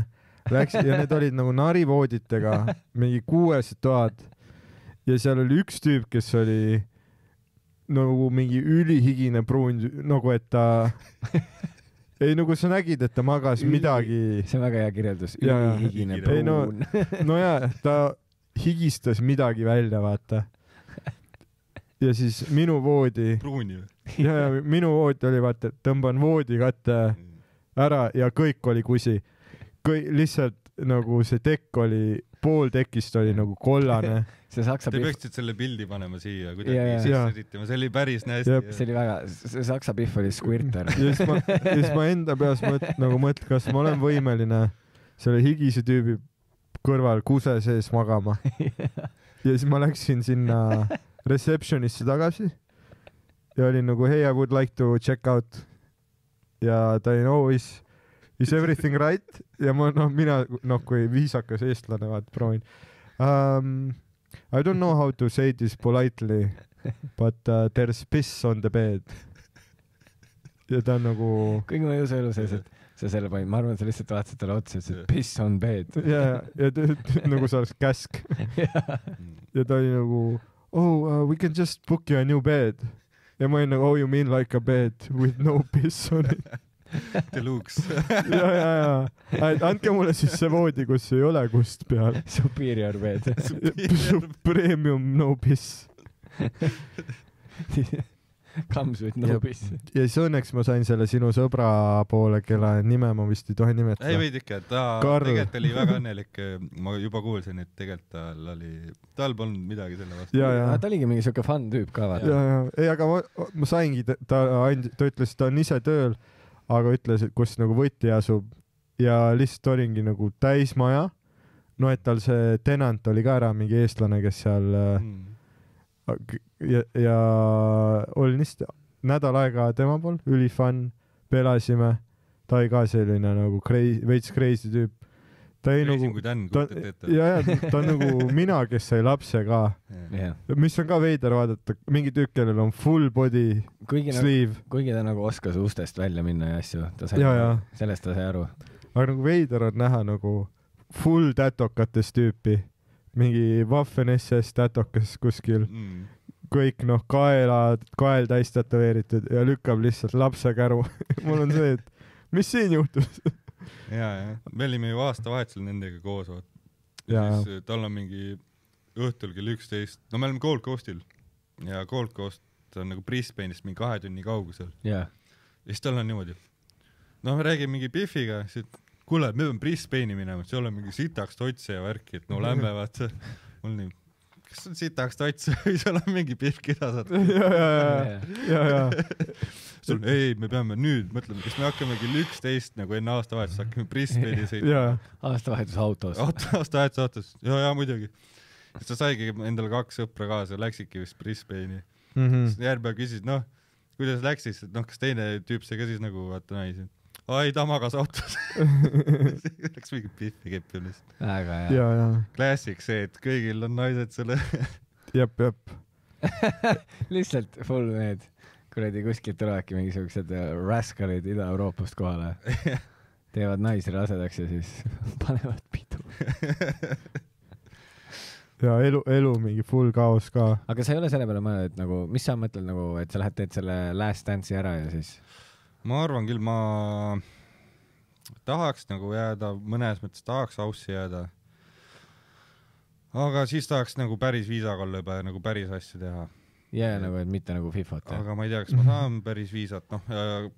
läksin ja need olid nagu narivooditega, mingi kuuesed toad. ja seal oli üks tüüp, kes oli nagu mingi ülihigine pruun, nagu et ta ei no nagu kui sa nägid, et ta magas Üli... midagi. see on väga hea kirjeldus, ülihigine pruun. no, no ja ta higistas midagi välja, vaata. ja siis minu voodi. pruuni või? ja, ja minu oot oli vaata, et tõmban voodikatte ära ja kõik oli kusi. kõik lihtsalt nagu see tekk oli, pool tekist oli nagu kollane see saksa piff. Te peaksite selle pildi panema siia kuidagi yeah, sisse yeah. editima, see oli päris hästi. see oli väga, see saksa piff oli squirter ja siis ma, ja siis ma enda peas mõt-, nagu mõtlen, kas ma olen võimeline selle higise tüübi kõrval kuse sees magama. ja siis ma läksin sinna reception'isse tagasi ja olin nagu hey I would like to check out ja ta oli no is, is everything right ja ma noh, mina noh, kui viisakas eestlane vaata proovin um,. I don't know how to say this politely but uh, there is piss on the bed. ja ta on nagu. kõige mõjus elu sees, et sa selle panid, ma arvan, sa lihtsalt vaatasid talle otsa, ütlesid piss on bed. ja, ja nagu see oleks käsk. ja ta oli nagu oh uh, we can just book you a new bed ja ma olin nagu oh you mean like a bed with no piss on it Deluxe ja, ja, ja, andke mulle siis see voodi, kus ei ole kust peal. Superior bed Superior. Premium no piss kampsuid noobis. ja siis õnneks ma sain selle sinu sõbra poole, kelle nime ma vist ei tohi nimetada. ei võid ikka, ta Karl. tegelikult oli väga õnnelik, ma juba kuulsin, et tegelikult tal oli, tal polnud midagi selle vastu. ta oligi mingi siuke fun tüüp ka vaata. ja, ja, ei, aga ma, ma saingi, ta andis, ta ütles, ta on ise tööl, aga ütles, et kus nagu võti asub ja lihtsalt olingi nagu täismaja. no et tal see tenant oli ka ära, mingi eestlane, kes seal äh, mm ja, ja olin lihtsalt nädal aega tema pool, ülifann, pelasime, ta oli ka selline nagu crazy, veits crazy tüüp. ta ei nagu, ta, ja, ja ta on nagu mina, kes sai lapse ka yeah.. mis on ka veider vaadata, mingi tüüp, kellel on full body kuigi nagu- sleeve nagu,. kuigi ta nagu oskas ustest välja minna ja asju, ta sai, sellest ta sai aru. aga nagu veider on näha nagu full tätokatest tüüpi mingi Waffen-SS tätokas kuskil mm., kõik noh, kaelad, kaeltäis tätoveeritud ja lükkab lihtsalt lapsekäru mul on see, et mis siin juhtus ja, ja me olime ju aastavahetusel nendega koos, vaat. ja siis äh, tal on mingi õhtul kell üksteist, no me oleme Gold Coastil ja Gold Coast on nagu Brisbane'ist mingi kahe tunni kaugusel yeah.. ja siis tal on niimoodi, no me räägime mingi Biffiga, siis kuule, me peame Brisbane'i minema, seal on mingi sitaks tots ja värki, et no lähme vaata. mul nii, kas on sitaks tots või seal on mingi pihv, keda saad ja, ja, ja, ja, ja. sul, ei, me peame nüüd mõtlema, kas me hakkame kell üksteist nagu enne aastavahetust hakkame Brisbane'i sõitma. aastavahetus autos. aastavahetus autos, ja, ja muidugi. sa saigi endale kaks sõpra kaasa, läksidki vist Brisbane'i mm -hmm.. järgmine päev küsisid, noh, kuidas läks siis, et noh, kas teine tüüp sai ka siis nagu vaata naisi no,? ai, ta magas autos Läks mingi pihvi kippimisest. väga hea. Classic see, et kõigil on naised selle jep, jep lihtsalt full need, kuradi kuskilt tulevadki mingisugused äh, raskalid Ida-Euroopast kohale teevad naisi rasedaks ja siis panevad pidu ja elu, elu mingi full kaos ka. aga sa ei ole selle peale mõelnud, et nagu, mis sa mõtled nagu, et sa lähed, teed selle last dance'i ära ja siis ma arvan küll, ma tahaks nagu jääda, mõnes mõttes tahaks aussi jääda. aga siis tahaks nagu päris viisaga olla juba ja nagu päris asju teha. jaa, nagu et mitte nagu Fifat. aga ma ei tea, kas ma saan päris viisat, noh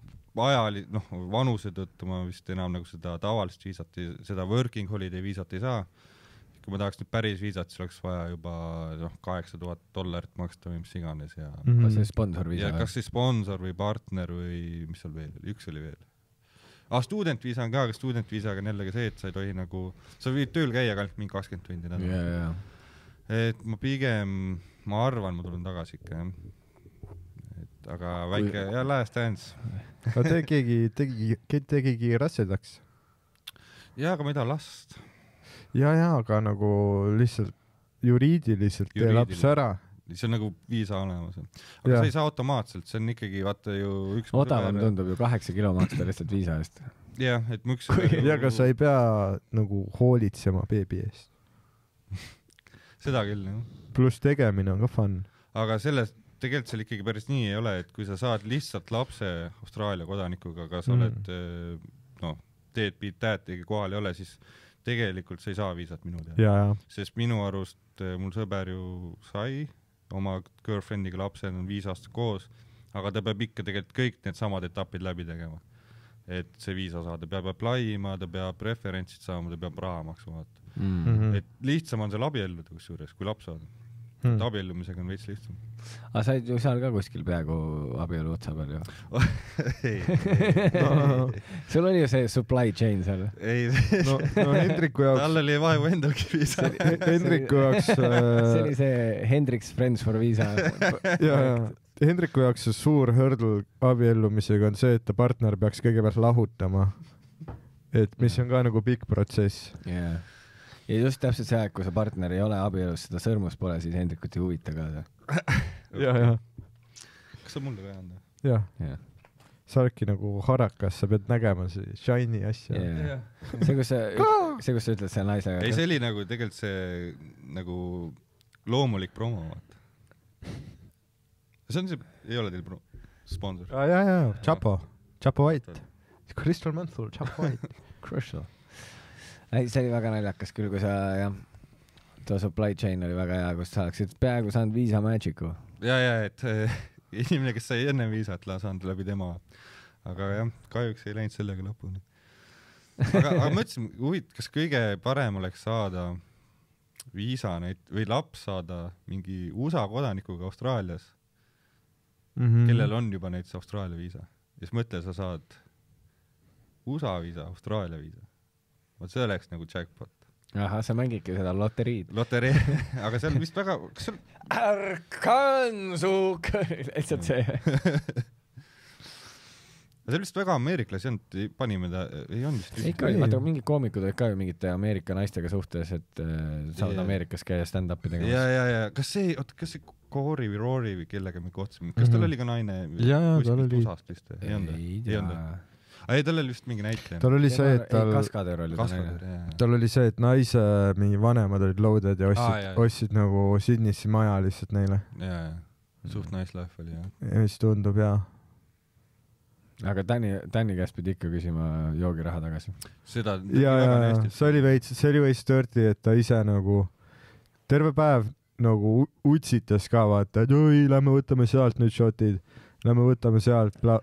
ajali-, noh vanuse tõttu ma vist enam nagu seda tavalist viisat, seda working holiday viisat ei saa kui ma tahaks nüüd päris viisat, siis oleks vaja juba noh, kaheksa tuhat dollarit maksta või mis iganes ja mm. -hmm. kas see sponsorviisa? kas see sponsor või partner või mis seal veel oli, üks oli veel. aa ah,, student viisa on ka, aga student viisaga on jällegi see, et sa ei tohi nagu, sa võid tööl käia, aga ainult mingi kakskümmend tundi nädalas yeah,. Yeah. et ma pigem, ma arvan, ma tulen tagasi ikka jah et aga väike ja last dance no tegigi, tegigi, tegigi rasedaks. jaa, aga ma ei taha last ja, ja aga nagu lihtsalt juriidiliselt teeb laps ära see on nagu viisa olemas. aga ja. see ei saa automaatselt, see on ikkagi vaata ju üks odavam tundub ju kaheksa kilo maksta lihtsalt viisa eest. jah, et müks ja aga sa ei pea nagu hoolitsema beebi eest seda küll, jah. pluss tegemine on ka fun. aga selles, tegelikult seal ikkagi päris nii ei ole, et kui sa saad lihtsalt lapse Austraalia kodanikuga, aga sa mm. oled eh, noh, teed bitaatigi kohal ei ole, siis tegelikult sa ei saa viisat minu teada. sest minu arust äh, mul sõber ju sai oma girlfriend'iga lapse, nad on viis aastat koos, aga ta peab ikka tegelikult kõik needsamad etapid läbi tegema. et see viisa saada, peab apply ima, ta peab referentsid saama, ta peab raha maksma, vaata mm. -hmm. et lihtsam on seal abielluda kusjuures, kui laps saada hmm.. abiellumisega on veits lihtsam. aga sa olid ju seal ka kuskil peaaegu abielu otsa peal ju No. sul oli ju see supply chain seal? ei, no, no Hendriku jaoks tal oli vaevu endal kivis Hendriku jaoks äh... see oli see Hendriks Friends for Visa. jaa, jaa. Hendriku jaoks see suur hõrdl abiellumisega on see, et ta partner peaks kõigepealt lahutama. et mis on ka nagu pikk protsess yeah ja just täpselt see aeg, kui su partner ei ole abielus, seda sõrmust pole, siis Hendrikut ei huvita ka see. ja, ja. kas sa mulle ka ei andnud? jah ja. ja.. sa oledki nagu harakas, sa pead nägema see shiny asja. see, kus sa, see, kus sa ütled selle naisega. ei, see oli nagu tegelikult see nagu loomulik promo, vaata. see on see, ei ole teil pro-, sponsor ah,? ja, ja, Chapo, Chapo White, Crystal Mantle, Chapo White, Crucial ei, see oli väga naljakas küll, kui sa jah, too supply chain oli väga hea, kus sa oleksid peaaegu saanud viisa magic'u. ja, ja, et äh, inimene, kes sai enne viisat, saanud läbi tema. aga jah, kahjuks ei läinud sellega lõpuni. aga, aga ma mõtlesin, huvitav, kas kõige parem oleks saada viisa näit- või laps saada mingi USA kodanikuga Austraalias mm, -hmm. kellel on juba näiteks Austraalia viisa ja siis mõtle, sa saad USA viisa, Austraalia viisa vot see oleks nagu jackpot. ahah, sa mängidki seda loteriid. loterii, aga seal vist väga, kas seal ärkan su kõrv, lihtsalt see aga see oli vist väga ameeriklasi ei olnud, panime ta, ei olnud vist. ikka oli, vaata mingid koomikud olid ka ju mingite Ameerika naistega suhtes, et äh, saavad yeah. Ameerikas käia stand-up'i tegemas. ja, ja, ja kas see, oot, kas see Corey või Rory või kellega me kohtusime, kas tal mm -hmm. oli ka naine? jaa, tal oli. USA-st vist või? ei olnud või? ei tea ei, tal oli vist mingi näitleja. tal oli see, et tal. kaskadöör oli ta näitleja. tal oli see, et naise mingi vanemad olid loaded ja ostsid ah,, ostsid nagu Sydney'sse maja lihtsalt neile. ja, ja suht nice life oli jah. mis tundub jaa aga Tänni, Tänni käest pidi ikka küsima joogiraha tagasi. seda. ja, ja, see oli veits, see oli veits dirty, et ta ise nagu terve päev nagu utsitas ka vaata, et oi, lähme võtame sealt nüüd šotid, lähme võtame sealt pla-,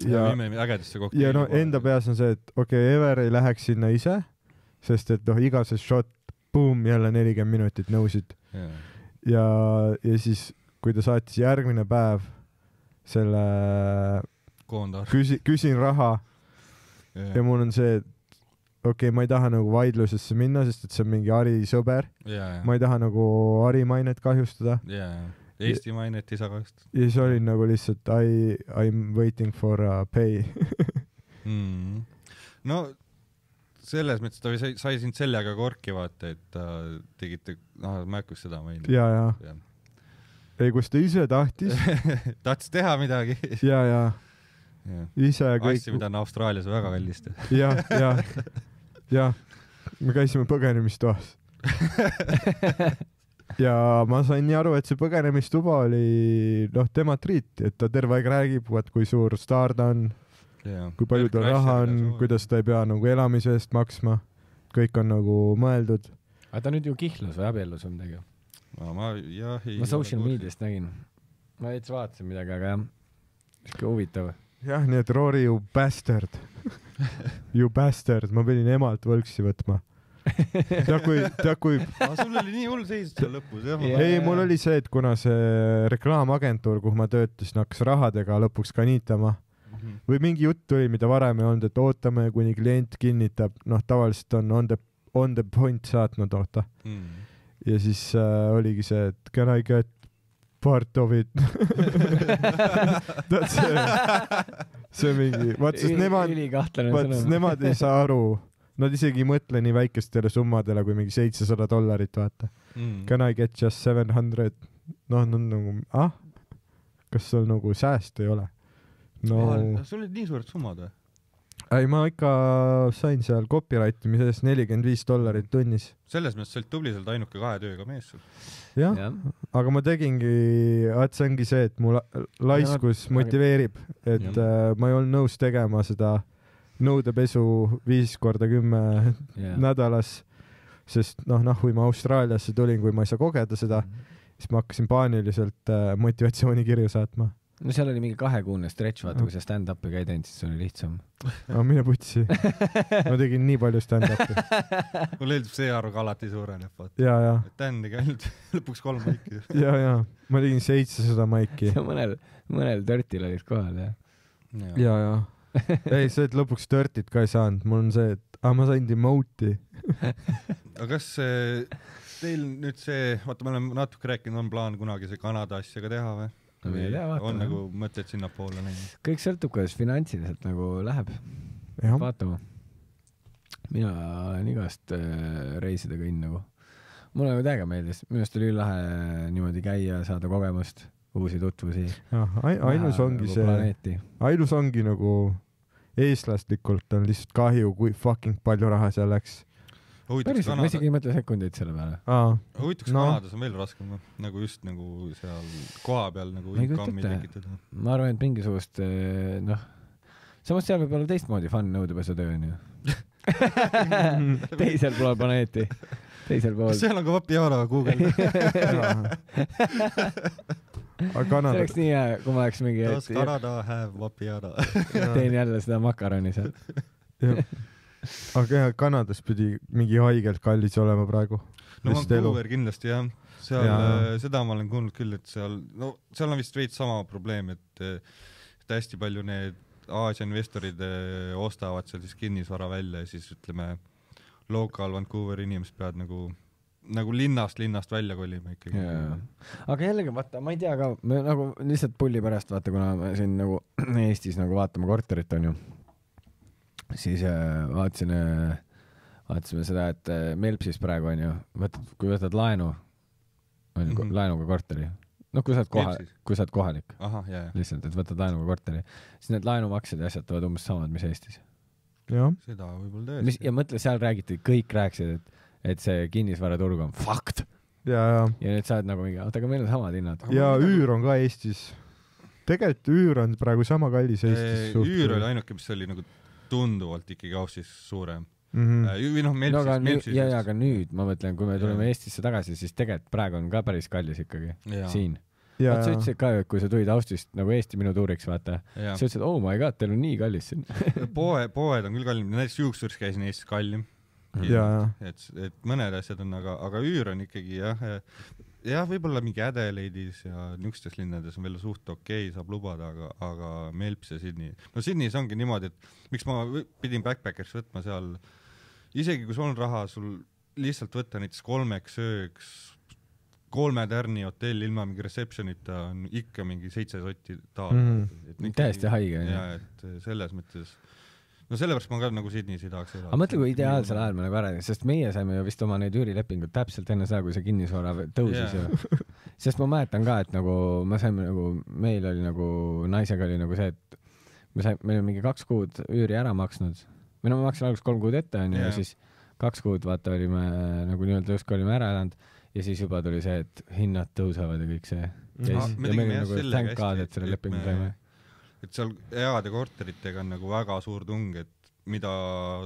ja, ja no enda peas on see, et okei okay,, Ever ei läheks sinna ise, sest et noh, iga see shot, boom, jälle nelikümmend minutit nõusid yeah.. ja, ja siis, kui ta saatis järgmine päev selle Koondar. küsi-, küsin raha yeah. ja mul on see, et okei okay,, ma ei taha nagu vaidlusesse minna, sest et see on mingi Ari sõber yeah.. ma ei taha nagu Ari mainet kahjustada yeah.. Eesti mainet ei saa kahjustada. ja siis olin nagu lihtsalt I, I m waiting for a pay mm.. no selles mõttes ta sai, sai sind seljaga korki vaata, et äh, tegite, noh, Mäkus seda mainis. ja, ja, ja.. ei, kus ta ise tahtis tahtis teha midagi ja, ja, ja.. ise kõik. asju, mida on Austraalias väga kallis teha ja, ja, jah. me käisime põgenemistoas ja ma sain nii aru, et see põgenemistuba oli noh, tema triit, et ta terve aeg räägib, vaat kui suur staar ta on yeah., kui palju tal raha on, kuidas ta ei pea nagu elamise eest maksma, kõik on nagu mõeldud. aga ta nüüd ju kihlus või abiellus või midagi? ma, ma jah ei. ma social meediast nägin, ma veits vaatasin midagi, aga jah, sihuke huvitav. jah, nii et Rory you bastard you bastard, ma pidin emalt võlksi võtma tead kui, tead kui aga sul oli nii hull seis seal lõpus jah yeah.? ei, mul oli see, et kuna see reklaamagentuur, kuhu ma töötasin, hakkas rahadega lõpuks ka niitama mm -hmm. või mingi jutt tuli, mida varem ei olnud, et ootame, kuni klient kinnitab, noh, tavaliselt on on the, on the point saatnud, oota mm. -hmm. ja siis äh, oligi see, et can I get part of it see, see mingi, vaat sest nemad, vaat sest nemad ei saa aru nad isegi ei mõtle nii väikestele summadele kui mingi seitsesada dollarit, vaata mm.. Can I get just seven hundred? noh, nad nagu, ah, kas sul nagu sääst ei ole? no ja, sul olid nii suured summad või? ei, ma ikka sain seal copyright imise eest nelikümmend viis dollarit tunnis. selles mõttes sa olid tubli, sa oled ainuke kahe tööga mees sul. jah ja., aga ma tegingi, vaat see ongi see, et mu laiskus ja, motiveerib, et ja. äh, ma ei olnud nõus tegema seda äh, nõudepesu viis korda kümme yeah. nädalas, sest noh, noh, kui ma Austraaliasse tulin, kui ma ei saa kogeda seda mm, -hmm. siis ma hakkasin paaniliselt äh, motivatsioonikirju saatma no seal oli mingi kahekuune stretch, vaata, kui sa stand-up'i ka ei teinud, siis oli lihtsam. no mine putsi. ma tegin nii palju stand-up'i mulle meeldib see arv ka alati suureneb, vaata. Standi ka ainult lõpuks kolm maiki. ja, ja ma tegin seitsesada maiki. mõnel, mõnel Dirtil olid kohal, jah. ja, ja, ja. ei, see, et lõpuks törtit ka ei saanud, mul on see, et ah, ma sain demote'i aga kas teil nüüd see, vaata, me oleme natuke rääkinud, on plaan kunagi see Kanada asjaga teha või? No, või tea, on nagu mõtted sinnapoole läinud? kõik sõltub, kuidas finantsiliselt nagu läheb. vaatame. mina olen igast äh, reisidega in nagu. mulle nagu täiega meeldis, minu arust oli lahe niimoodi käia, saada kogemust uusi tutvusi. ainus ongi nagu see, ainus ongi nagu eestlaslikult on lihtsalt kahju, kui fucking palju raha seal läks. päriselt Kanada..., ma isegi ei mõtle sekundeid selle peale. huvitaks no., Kanadas on veel raskem, noh, nagu just nagu seal kohapeal nagu income'i tekitada. ma arvan, et mingisugust eh, noh, samas seal võib olla teistmoodi fun nõudepesutöö onju teisel pool planeeti, teisel pool. seal on ka vapi jaala Google see oleks nii hea, kui ma oleks mingi. Does Canada have vapiana teen jälle seda makaroni seal aga jah, Kanadas pidi mingi haigelt kallis olema praegu. no Vancouver kindlasti jah, seal ja. Äh, seda ma olen kuulnud küll, et seal, no seal on vist veits sama probleem, et äh, et hästi palju need Aasia investorid äh, ostavad seal siis kinnisvara välja ja siis ütleme, local Vancouveri inimesed peavad nagu nagu linnast linnast välja kolima ikkagi yeah.. aga jällegi vaata, ma ei tea ka, me nagu lihtsalt pulli pärast vaata, kuna me siin nagu Eestis nagu vaatame korterit onju, siis äh, vaatasin äh,, vaatasime seda, et äh, Melpsis praegu onju, võtad, kui võtad laenu, onju mm -hmm. laenuga korteri, noh, kui sa oled koha, kui sa oled kohalik, lihtsalt, et võtad laenuga korteri, siis need laenumaksed ja asjad tulevad umbes samad, mis Eestis. seda võib-olla tõesti. ja mõtle, seal räägiti, kõik rääkisid, et et see kinnisvaraturg on fakt. ja, ja. ja nüüd sa oled nagu mingi, oota, aga meil on samad hinnad. ja nagu- üür on ka Eestis. tegelikult üür on praegu sama kallis Eestis. üür oli ainuke, mis oli nagu tunduvalt ikkagi Aussis suurem mm. -hmm. või noh, Melpsis no,, Melpsis. ja, ja aga nüüd ma mõtlen, kui me tuleme ja. Eestisse tagasi, siis tegelikult praegu on ka päris kallis ikkagi ja. siin. vot sa ütlesid ka, et kui sa tulid Austist nagu Eesti minu tuuriks, vaata, sa ütlesid, oh my god, teil on nii kallis siin poe, poed on küll kallim, näiteks juuksurs käisin Eestis kallim et, et mõned asjad on, aga, aga üür on ikkagi jah, eh, jah, võib-olla mingi Adelaidis ja niisugustes linnades on veel suht okei okay,, saab lubada, aga, aga Melps ja Sydney. no Sydney's ongi niimoodi, et miks ma pidin backpackers võtma seal, isegi kui sul on raha, sul lihtsalt võtta näiteks kolmeks ööks kolme tärni hotell ilma mingi reception'ita on ikka mingi seitse sotti taal mm,. täiesti haige. ja et selles mõttes no sellepärast ma ka nagu Sydneys ei tahaks elada. aga mõtle, kui ideaalsel ajal me nagu ära, sest meie saime ju vist oma neid üürilepinguid täpselt enne seda, kui see kinnisvara tõusis yeah. ju. sest ma mäletan ka, et nagu me saime nagu, meil oli nagu, naisega oli nagu see, et me saime, me olime mingi kaks kuud üüri ära maksnud või no ma maksin alguses kolm kuud ette onju yeah. ja siis kaks kuud vaata olime nagu nii-öelda justkui olime ära elanud ja siis juba tuli see, et hinnad tõusevad ja kõik see. ja, ja meil oli nagu tänk kaad, et selle lepingu saime et seal erade korteritega on nagu väga suur tung, et mida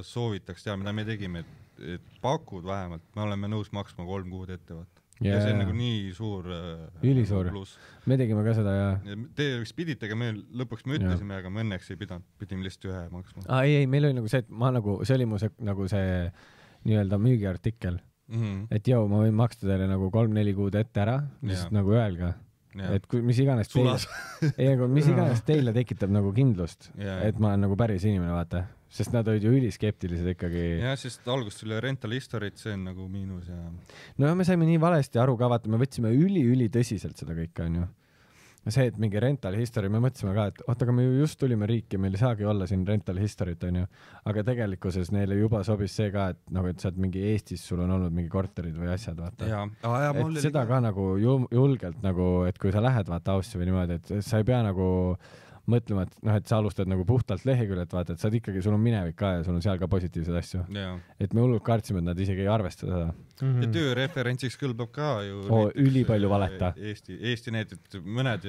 soovitaks teha, mida me tegime, et, et pakud vähemalt, me oleme nõus maksma kolm kuud ette, vaata. Yeah. ja see on nagu nii suur äh, ülisuur, me tegime ka seda ja, ja Te vist pidite, aga me lõpuks me ütlesime, aga me õnneks ei pidanud, pidime lihtsalt ühe maksma. aa ei, ei, meil oli nagu see, et ma nagu, see oli mu see nagu see nii-öelda müügiartikkel mm, -hmm. et jõu, ma võin maksta teile nagu kolm-neli kuud ette ära, lihtsalt nagu öelge et kui, mis iganes teile, ei, aga mis iganes teile tekitab nagu kindlust, et ma olen nagu päris inimene, vaata. sest nad olid ju üliskeptilised ikkagi. jah, sest alguses tuli rental history't, see on nagu miinus ja. nojah, me saime nii valesti aru ka, vaata, me võtsime üli-ülitõsiselt seda kõike, onju see, et mingi rental history, me mõtlesime ka, et oota, aga me ju just tulime riiki, meil ei saagi olla siin rental history't, onju. aga tegelikkuses neile juba sobis see ka, et nagu, et sa oled mingi Eestis, sul on olnud mingi korterid või asjad, vaata. et oli... seda ka nagu julgelt nagu, et kui sa lähed, vaata, Ausse või niimoodi, et sa ei pea nagu äh, mõtlema, et noh, et sa alustad nagu puhtalt leheküljelt, vaata, et sa oled ikkagi, sul on minevik ka ja sul on seal ka positiivseid asju yeah.. et me hullult kartsime, et nad isegi ei arvesta seda mm. -hmm. ja tööreferentsiks kõlbab ka ju oh,. ülipalju valeta. Eesti, Eesti need, et mõned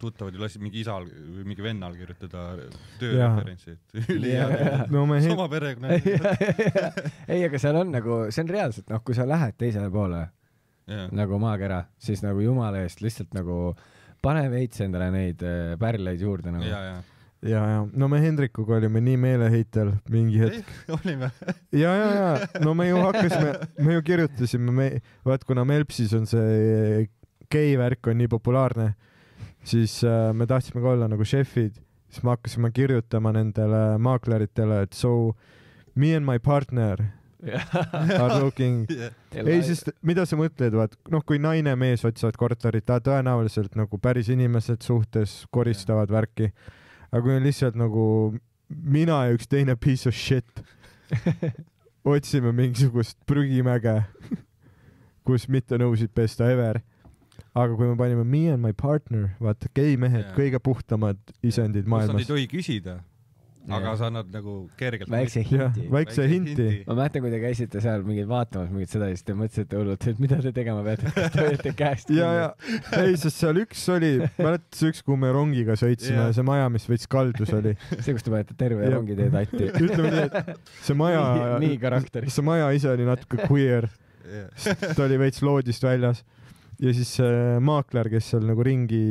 tuttavad ju lasid mingi isal või mingi vennal kirjutada tööreferentsi, et ülihea no, hea... sama perekonna ei, aga seal on nagu, see on reaalselt, noh, kui sa lähed teisele poole yeah. nagu maakera, siis nagu jumala eest lihtsalt nagu äh, pane veits endale neid äh, pärleid juurde nagu ja, ja ja, ja no me Hendrikuga olime nii meeleheitel mingi hetk. olime ja, ja, ja no me ju hakkasime, me ju kirjutasime, me, vaat kuna Melpsis on see gei eh, värk on nii populaarne, siis äh, me tahtsime ka olla nagu šefid, siis me hakkasime kirjutama nendele maakleritele, et so me and my partner are looking yeah.. ei, sest mida sa mõtled, vaat noh, kui naine, mees otsivad korterit, tõenäoliselt nagu päris inimesed suhtes koristavad yeah. värki. aga kui on lihtsalt nagu mina ja üks teine piece of shit otsime mingisugust prügimäge, kus mitte nõusid pesta ever aga kui me panime me and my partner, vaata gei mehed yeah., kõige puhtamad isendid yeah. maailmas. Nad ei tohi küsida aga sa annad nagu kergelt väikse hinti. väikse hinti. ma mäletan, kui te käisite seal mingeid vaatamas mingit seda, siis te mõtlesite hullult, et mida te tegema peate, kas te hoiate käest ja, ja ei, sest seal üks oli, mäletad see üks, kuhu me rongiga sõitsime, see maja, mis veits kaldus oli. see, kus te panete terve rongi teed atti. ütleme nii, et see maja nii, nii karakter. see maja ise oli natuke queer. ta oli veits loodist väljas ja siis see maakler, kes seal nagu ringi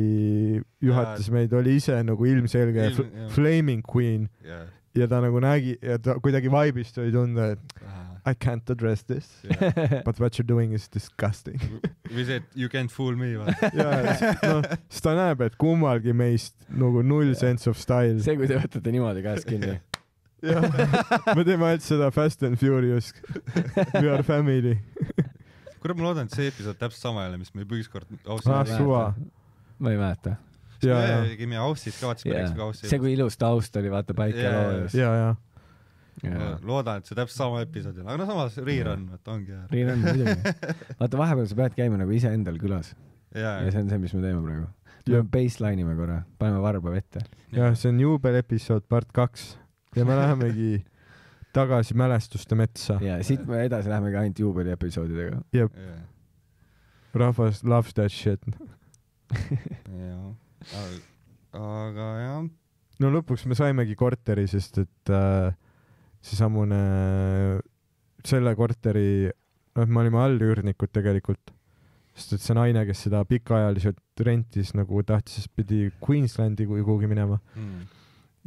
juhatas ja. meid, oli ise nagu ilmselge Ilm, fl flaming queen ja. ja ta nagu nägi ja ta kuidagi vibe'ist oli tunda, et Aha. I can't address this yeah. but what you are doing is disgusting. või see, et you can't fool me vaata. jaa, noh, siis ta näeb, et kummalgi meist nagu null yeah. sense of style. see, kui te võtate niimoodi käest kinni jah, me teeme ainult seda Fast and Furious, we are family kurat, ma loodan, et see episood täpselt sama ei ole, mis meil ükskord ausis ah, suva. ma ei mäleta. me tegime ausis ka, vaatasime Rexi ausis. see, kui ilus taust oli, vaata päike ja, loojus. ja, ja Ja. loodan, et see täpselt sama episood on, aga no samas rerun, et ongi hea. Rerun muidugi. vaata, vahepeal sa pead käima nagu iseendal külas yeah.. ja see on see, mis me teeme praegu. me baseline ime korra, paneme varba vette. jah, see on juubelepisood part kaks ja me lähemegi tagasi mälestuste metsa. ja siit me edasi lähemegi ainult juubeli episoodidega. jep yeah.. rahvas loves that shit jah, aga jah. no lõpuks me saimegi korteri, sest et äh, seesamune, selle korteri, noh, me olime allüürnikud tegelikult, sest et see naine, kes seda pikaajaliselt rentis nagu tahtis, pidi Queenslandi kuhugi minema mm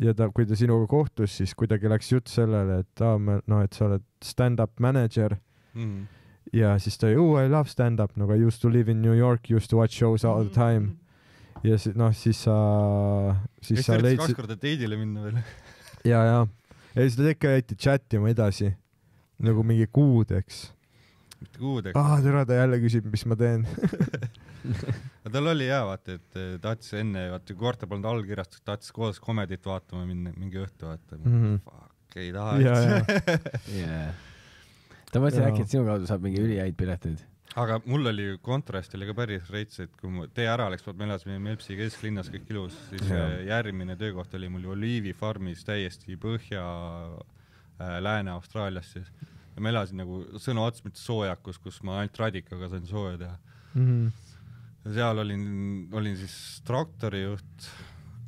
ja ta, kui ta sinuga kohtus, siis kuidagi läks jutt sellele, et aa, no et sa oled stand-up manager mm.. ja siis ta, oh I love stand-up nagu I used to live in New York, used to watch shows all the time. Mm. ja siis noh, siis sa, siis sa leidsid. kaks korda date'ile minna veel ja, ja, ja siis nad ikka jäeti chat ima edasi nagu mingi kuud, eks. mitte kuud, eks. aa, tere, ta jälle küsib, mis ma teen no tal oli jaa, vaata, et eh, tahtis enne, vaata kui koerte polnud allkirjastatud, tahtis koos komedit vaatama minna, mingi õhtu vaata mm. -hmm. Fuck, ei taha üldse. ta mõtles äkki, et sinu kaudu saab mingi ülihäid pileteid. aga mul oli ju kontrast oli ka päris reits, et kui mu tee ära läks, me elasime Melpsi kesklinnas kõik ilus, siis ja. Eh, järgmine töökoht oli mul ju Oliivi farmis täiesti põhja äh, Lääne-Austraalias siis. ja ma elasin nagu sõna otseses mõttes soojakus, kus ma ainult radikaga sain sooja teha mm. -hmm seal olin, olin siis traktorijuht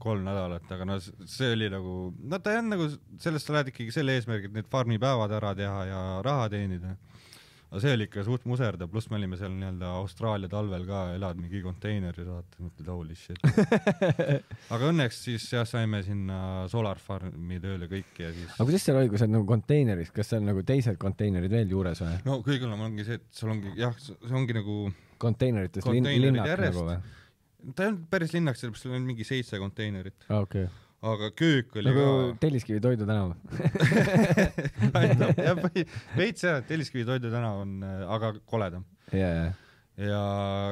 kolm nädalat, aga no see oli nagu, no ta on nagu, sellest sa lähed ikkagi selle eesmärgi, et need farmi päevad ära teha ja raha teenida. aga see oli ikka suht muserdav, pluss me olime seal nii-öelda Austraalia talvel ka, elad mingi konteineris, vaata, mõtled holy shit. aga õnneks siis jah, saime sinna Solar Farmi tööle kõik ja siis. aga kuidas seal oli, kui sa oled nagu konteineris, kas seal nagu teised konteinerid veel juures või? no kõige hullem ongi see, et sul ongi jah, see ongi nagu konteinerites lin-, linnak nagu või? ta ei olnud päris linnak, sellepärast seal oli mingi seitse konteinerit ah,. Okay aga köök oli nagu ka... Telliskivi Toidu tänav jah, veits jah, Telliskivi Toidu tänav on äh, aga koledam yeah.. ja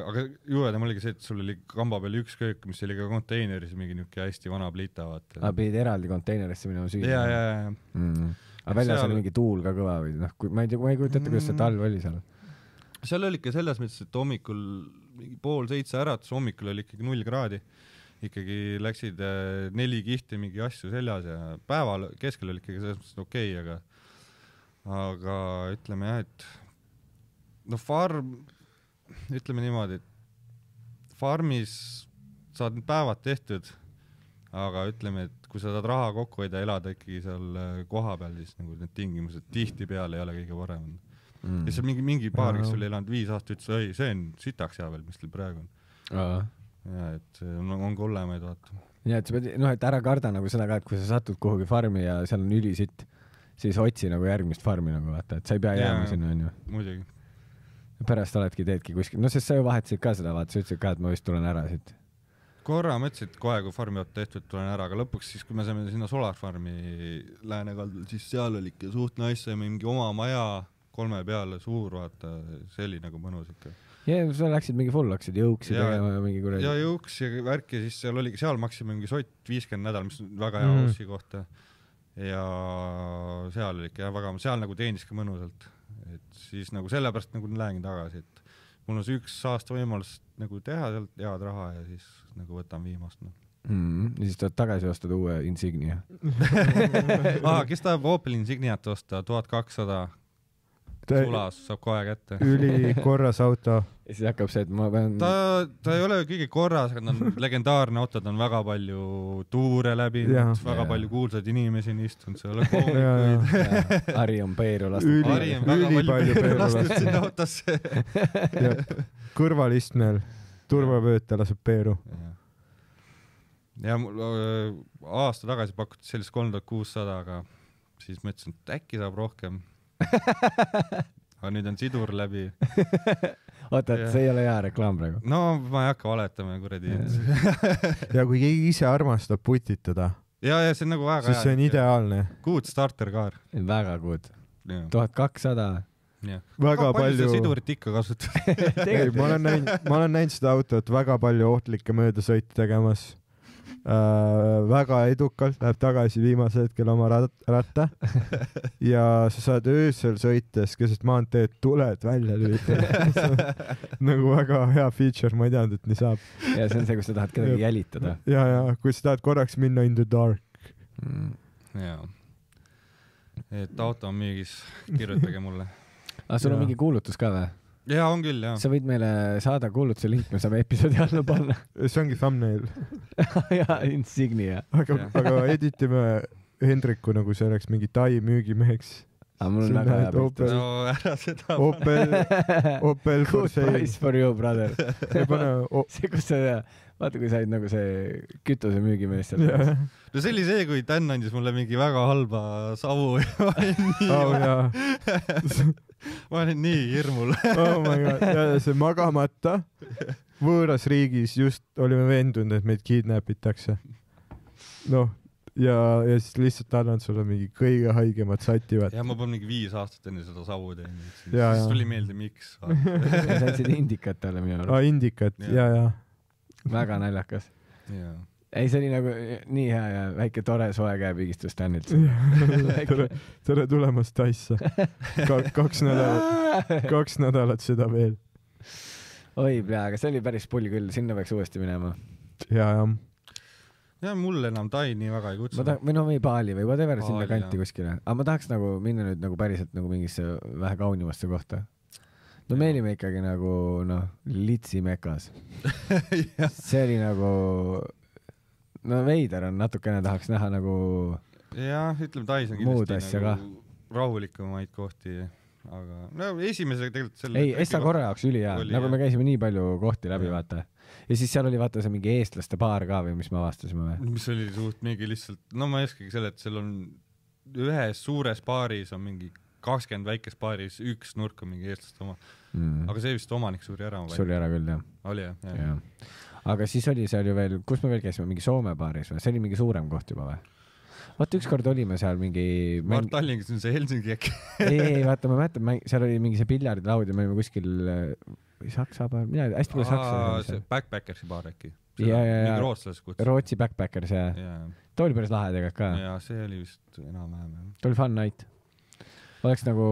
aga jubedam oligi see, et sul oli kamba peal üks köök, mis oli ka konteineris, mingi niisugune hästi vana pliita, vaata. aa, ah, pidid eraldi konteinerisse minema süüa? jaa, jaa, jaa. Mm. aga väljas seal... oli mingi tuul ka kõva või noh, kui ma ei tea, ma ei kujuta ette, kuidas see talv oli seal seal oli ikka selles mõttes, et hommikul mingi pool seitse äratas, hommikul oli ikkagi null kraadi. ikkagi läksid eh, neli kihti mingi asju seljas ja päeval keskel oli ikkagi selles mõttes okei okay,, aga aga ütleme jah, et no farm, ütleme niimoodi, et farmis saad need päevad tehtud, aga ütleme, et kui sa tahad raha kokku hoida, elada ikkagi seal eh, kohapeal, siis nagu need tingimused tihtipeale ei ole kõige paremad mm.. ja seal mingi, mingi paar, kes oli elanud viis aastat, ütles, ei, see on sitaks hea veel, mis teil praegu on. ja et on, on kollemaid, vaata. ja et sa pead, noh, et ära karda nagu seda ka, et kui sa satud kuhugi farmi ja seal on ülisitt, siis otsi nagu järgmist farmi nagu vaata, et sa ei pea jääma ja, sinna, onju. muidugi pärast oledki, teedki kuskil, no sest sa ju vahetasid ka seda, vaata, sa ütlesid ka, et ma vist tulen ära siit. korra mõtlesin, et kohe, kui farmi oled tehtud, tulen ära, aga lõpuks siis, kui me saime sinna Solar Farmi Lääne kaldal, siis seal oligi suht nice, saime mingi oma maja, kolme peale suur, vaata, see oli nagu mõnus ikka. ja sa läksid mingi full, hakkasid jõuksi ja, tegema ja mingi kuradi. ja jõuksi ja värki ja siis seal oligi, seal maksime mingi sott viiskümmend nädal, mis on väga hea mm. -hmm. ossi kohta. ja seal oli ikka jah väga, seal nagu teenis ka mõnusalt, et siis nagu sellepärast nagu lähengi tagasi, et mul on see üks aasta võimalus nagu teha sealt head raha ja siis nagu võtan viimast noh mm,. ja siis tahad tagasi osta uue Insignia ah,. kes tahab Opel Insigniat osta, tuhat kakssada et sulas saab kohe kätte. ülikorras auto. ja siis hakkab see, et ma pean. ta, ta ei ole kõige korras, aga ta on legendaarne auto, ta on väga palju tuure läbinud, väga ja. palju kuulsaid inimesi on istunud seal. Ari on Peeru lastud. Ari on väga palju Peeru lastud sinna autosse kõrvalistmel turvavööd ta laseb Peeru ja mul aasta tagasi pakuti sellist kolm tuhat kuussada, aga siis mõtlesin, et äkki saab rohkem, aga nüüd on sidur läbi. oota, et see ei ole hea reklaam praegu? no ma ei hakka valetama, kuradi ja kui keegi ise armastab putitada. ja, ja see on nagu väga hea. siis see on ideaalne. Good starter car. väga good. tuhat kakssada Ja. väga palju, palju... sidurit ikka kasutad ei, ma olen näinud, ma olen näinud seda autot väga palju ohtlikke möödasõite tegemas äh, väga edukalt läheb tagasi viimasel hetkel oma rat ratta ja sa saad öösel sõites keset maanteed tuled välja lülitada nagu väga hea feature, ma ei teadnud, et nii saab. ja see on see, kus sa tahad kedagi jälitada. ja, ja kui sa tahad korraks minna in the dark mm,. jaa. et auto on müügis, kirjutage mulle. aga ah, sul on ja. mingi kuulutus ka või? ja on küll, jah. sa võid meile saada kuulutuse link, me saame episoodi alla panna see ongi thumbnail ja insignia. aga, aga editime Hendriku nagu see oleks mingi Tai müügimeheks. aga mul on väga hea pilt. no ära seda Opel, Opel for sale. Price for you, brother see, kus sa, vaata, kui said nagu see kütuse müügimees seal yeah.. no see oli see, kui Dan andis mulle mingi väga halba savu ja vanni oh, ma olin nii hirmul oh my god, see magamata võõras riigis just olime veendunud, et meid kidnap itakse. noh, ja, ja siis lihtsalt annan sulle mingi kõige haigemat sativat. ja ma polnud mingi viis aastat enne seda savu teinud, siis ja, ja. tuli meelde, miks sa andsid indikat talle minu arust. aa, ah, indikat ja, ja, ja.. väga naljakas. jaa ei, see oli nagu nii hea ja väike tore soe käepigistus Stanilt tere, tere tulemast Taisse Ka,. kaks nädalat, kaks nädalat seda veel. oi pea, aga see oli päris pull küll, sinna peaks uuesti minema. ja, jah. ja mul enam Tai nii väga ei kutsu. ma tahan, või no või Bali või whatever Baali, sinna kanti jah. kuskile, aga ma tahaks nagu minna nüüd nagu päriselt nagu mingisse vähe kaunimasse kohta no me olime ikkagi nagu noh, litsi mekas see oli nagu no veider on, natukene tahaks näha nagu jah, ütleme Tais on kindlasti nagu rahulikumaid kohti, aga no esimesega tegelikult selle ei, Essa korra jaoks ülihea, nagu me käisime nii palju kohti läbi, vaata. ja siis seal oli vaata see mingi eestlaste baar ka või mis me avastasime või? mis oli suht mingi lihtsalt, no ma ei oskagi seletada, seal on ühes suures baaris on mingi kakskümmend väikest baaris, üks nurk on mingi eestlaste oma mm.. aga see vist omanik suri ära. suri ära küll, jah. oli jah? jah ja aga siis oli seal ju veel, kus me veel käisime, mingi Soome baaris või, see oli mingi suurem koht juba või? vaata, ükskord olime seal mingi mäng.... Mart Tallingas on see Helsingi äkki ei, ei vaata, ma mäletan mäng..., seal oli mingi see piljardilaud ja me olime kuskil eh, Saksa baar, mina ei tea, hästi palju Saksa. see Backpackersi baar äkki. ja, ja, ja. Rootsi Backpackers ja, ja.. too oli päris lahe tegelikult ka. ja see oli vist enam-vähem jah. too oli fun night oleks nagu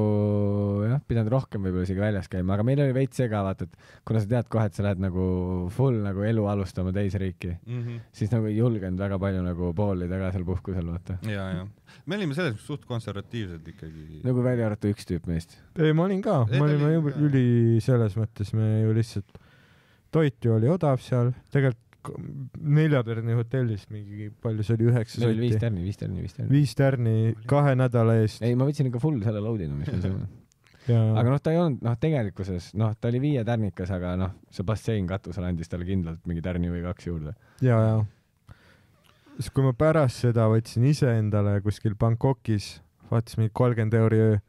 jah, pidanud rohkem võib-olla isegi väljas käima, aga meil oli veits sega, vaata, et kuna sa tead kohe, et sa lähed nagu full nagu elu alustama teise riiki mm, -hmm. siis nagu ei julgenud väga palju nagu poolida ka seal puhkusel, vaata. ja, ja me olime selles mõttes suht konservatiivsed ikkagi. nagu välja arvatud üks tüüp meist. ei, ma olin ka, me olime üli selles mõttes, me ju lihtsalt, toit ju oli odav seal, tegelikult miljardärni hotellis mingi, palju see oli, üheksa sotti? viis tärni, viis tärni, viis tärni. viis tärni kahe nädala eest. ei, ma võtsin ikka full selle load'ina, mis me saime Ja... aga noh, ta ei olnud, noh, tegelikkuses, noh, ta oli viie tärnikas, aga noh, see bassein katusel andis talle kindlalt mingi tärni või kaks juurde. ja, ja. siis kui ma pärast seda võtsin ise endale kuskil Bangkokis, vaatasin mingi kolmkümmend euri öö.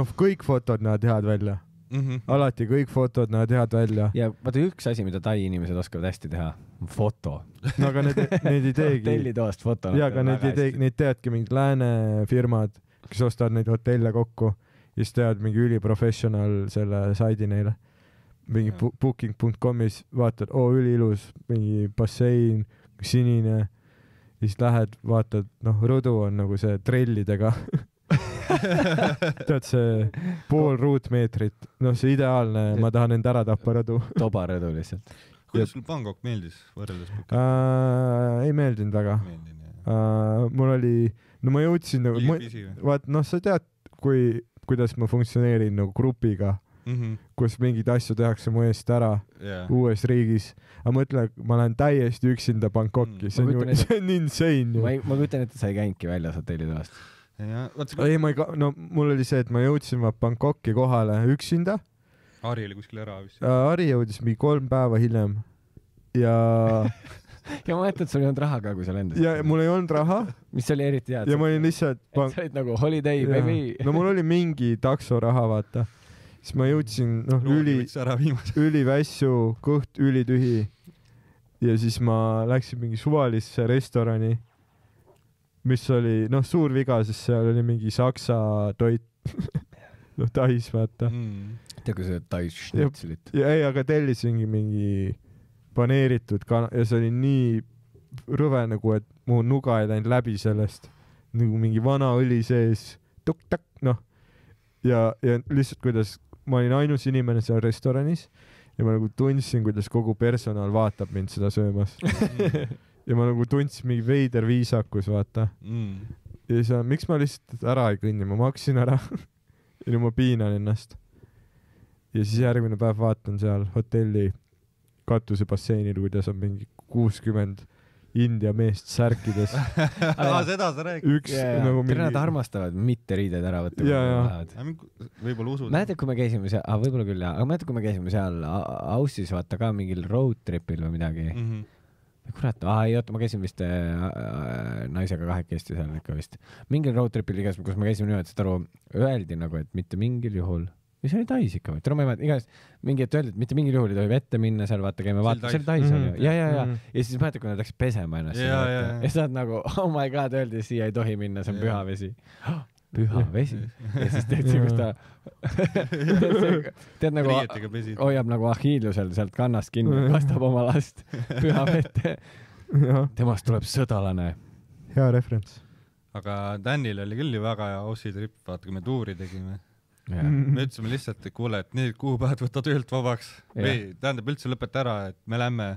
noh, kõik fotod näevad head välja mm. -hmm. alati kõik fotod näevad head välja. ja vaata üks asi, mida tai inimesed oskavad hästi teha, on foto. no aga need, neid ei teegi hotellitoast foto. ja, aga neid ei teegi, neid teadki mingid lääne firmad, kes ostavad neid hotelle kokku ja siis teevad mingi üliprofessionaal selle saidi neile mingi mhm. booking.com'is vaatad, oo üliilus, mingi bassein, sinine, siis lähed, vaatad, noh, rõdu on nagu see trellidega tead see pool ruutmeetrit, noh, see ideaalne, ma tahan end ära tappa radu tobaradu lihtsalt. kuidas sul Bangkok meeldis võrreldes Bukiga äh,? ei meeldinud väga. Uh, mul oli, no ma jõudsin nagu, vaat noh, sa tead, kui, kuidas ma funktsioneerin nagu grupiga mm, -hmm. kus mingeid asju tehakse mu eest ära yeah. uues riigis. aga mõtle, ma lähen täiesti üksinda Bangkoki mm., see on ju, see on insane ju. ma kujutan ette, sa ei käinudki väljas hotellitoast ei, ma ei ka-, no mul oli see, et ma jõudsin Bangkoki kohale üksinda. Ari oli kuskil ära vist. Äh, Ari jõudis mingi kolm päeva hiljem ja ja ma mäletan, et sul ei olnud raha ka, kui sa lendasid. ja mul ei olnud raha. mis oli eriti hea. ja ma olin lihtsalt. et sa olid nagu holiday ja. baby no mul oli mingi taksoraha, vaata. siis ma jõudsin, noh, üli, ülivässu, kõht ülitühi. ja siis ma läksin mingi suvalisse restorani mis oli noh, suur viga, sest seal oli mingi saksa toit noh, Tais vaata mm.. tea, kui sa Tais šnitselit. ei, aga tellisingi mingi paneeritud kana- ja see oli nii rõve nagu, et mu nuga ei läinud läbi sellest nagu mingi vana õli sees tukk-takk, noh. ja, ja lihtsalt kuidas ma olin ainus inimene seal restoranis ja ma nagu tundsin, kuidas kogu personal vaatab mind seda söömas mm ja ma nagu tundsin mingi veider viisakus, vaata mm.. ja siis, miks ma lihtsalt ära ei kõnni, ma maksin ära ja nüüd ma piinan ennast. ja siis järgmine päev vaatan seal hotelli katusebasseinil, kuidas on mingi kuuskümmend India meest särkides aa, seda sa räägid? üks yeah, nagu mingi. Nad armastavad mitte riideid ära võtta yeah,. Yeah. võib-olla usud. mäletad, kui me käisime seal, ah, võib-olla küll jah, aga mäletad, kui me käisime seal Aussis vaata ka mingil road trip'il või midagi mm. -hmm kurat, aa ei oota, ma käisin vist äh, äh naisega kahekesti seal ikka vist. mingil roadtrip'il igatahes, kus me käisime niimoodi, saad aru, öeldi nagu, et mitte mingil juhul või see oli Tais ikka või? no ma ei mäleta, igatahes mingi, et öeldi, et mitte mingil juhul ei tohi vette minna seal, vaata, käime vaatamas, see oli Tais mm, oli ju, ja, ja, ja mm, -hmm. ja siis mäletad, kui nad läksid pesema ennast ja, ja, ja. ja sa oled nagu, oh my god, öeldi, siia ei tohi minna, see on ja. püha vesi oh, püha vesi ja siis teed siukest ta tead nagu ah- hoiab nagu Achilleusel sealt kannast kinni, kastab oma last püha vette. temast tuleb sõdalane. hea referents. aga Danil oli küll ju väga hea Aussie trip, vaata kui me tuuri tegime. me ütlesime lihtsalt, et kuule, et need kuupäevad võta töölt vabaks ja. või tähendab üldse lõpeta ära, et me lähme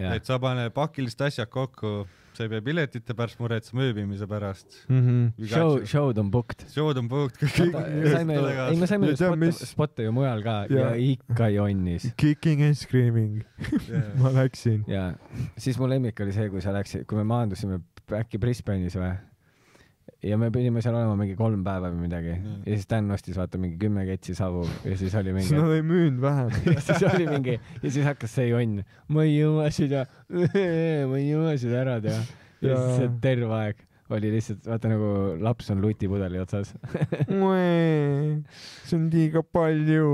et sa pane pakilised asjad kokku, sa ei pea piletite pärast muretsema, ööbimise pärast mm. -hmm. Show, show'd on booked. Show'd on booked. saime, ei me saime spotte mis... spot ju mujal ka yeah. ja ikka jonnis. Kicking and screaming yeah. ma läksin. jaa, siis mu lemmik oli see, kui sa läksid, kui me maandusime äkki Brisbane'is või ja me pidime seal olema mingi kolm päeva või midagi mm. ja siis Dan ostis vaata mingi kümme ketsi savu ja siis oli mingi siis nad ei müünud vähem ja siis oli mingi ja siis hakkas see jonn ma ei jõua seda ma ei jõua seda ära teha ja siis terve aeg oli lihtsalt, vaata nagu laps on lutipudeli otsas see on liiga palju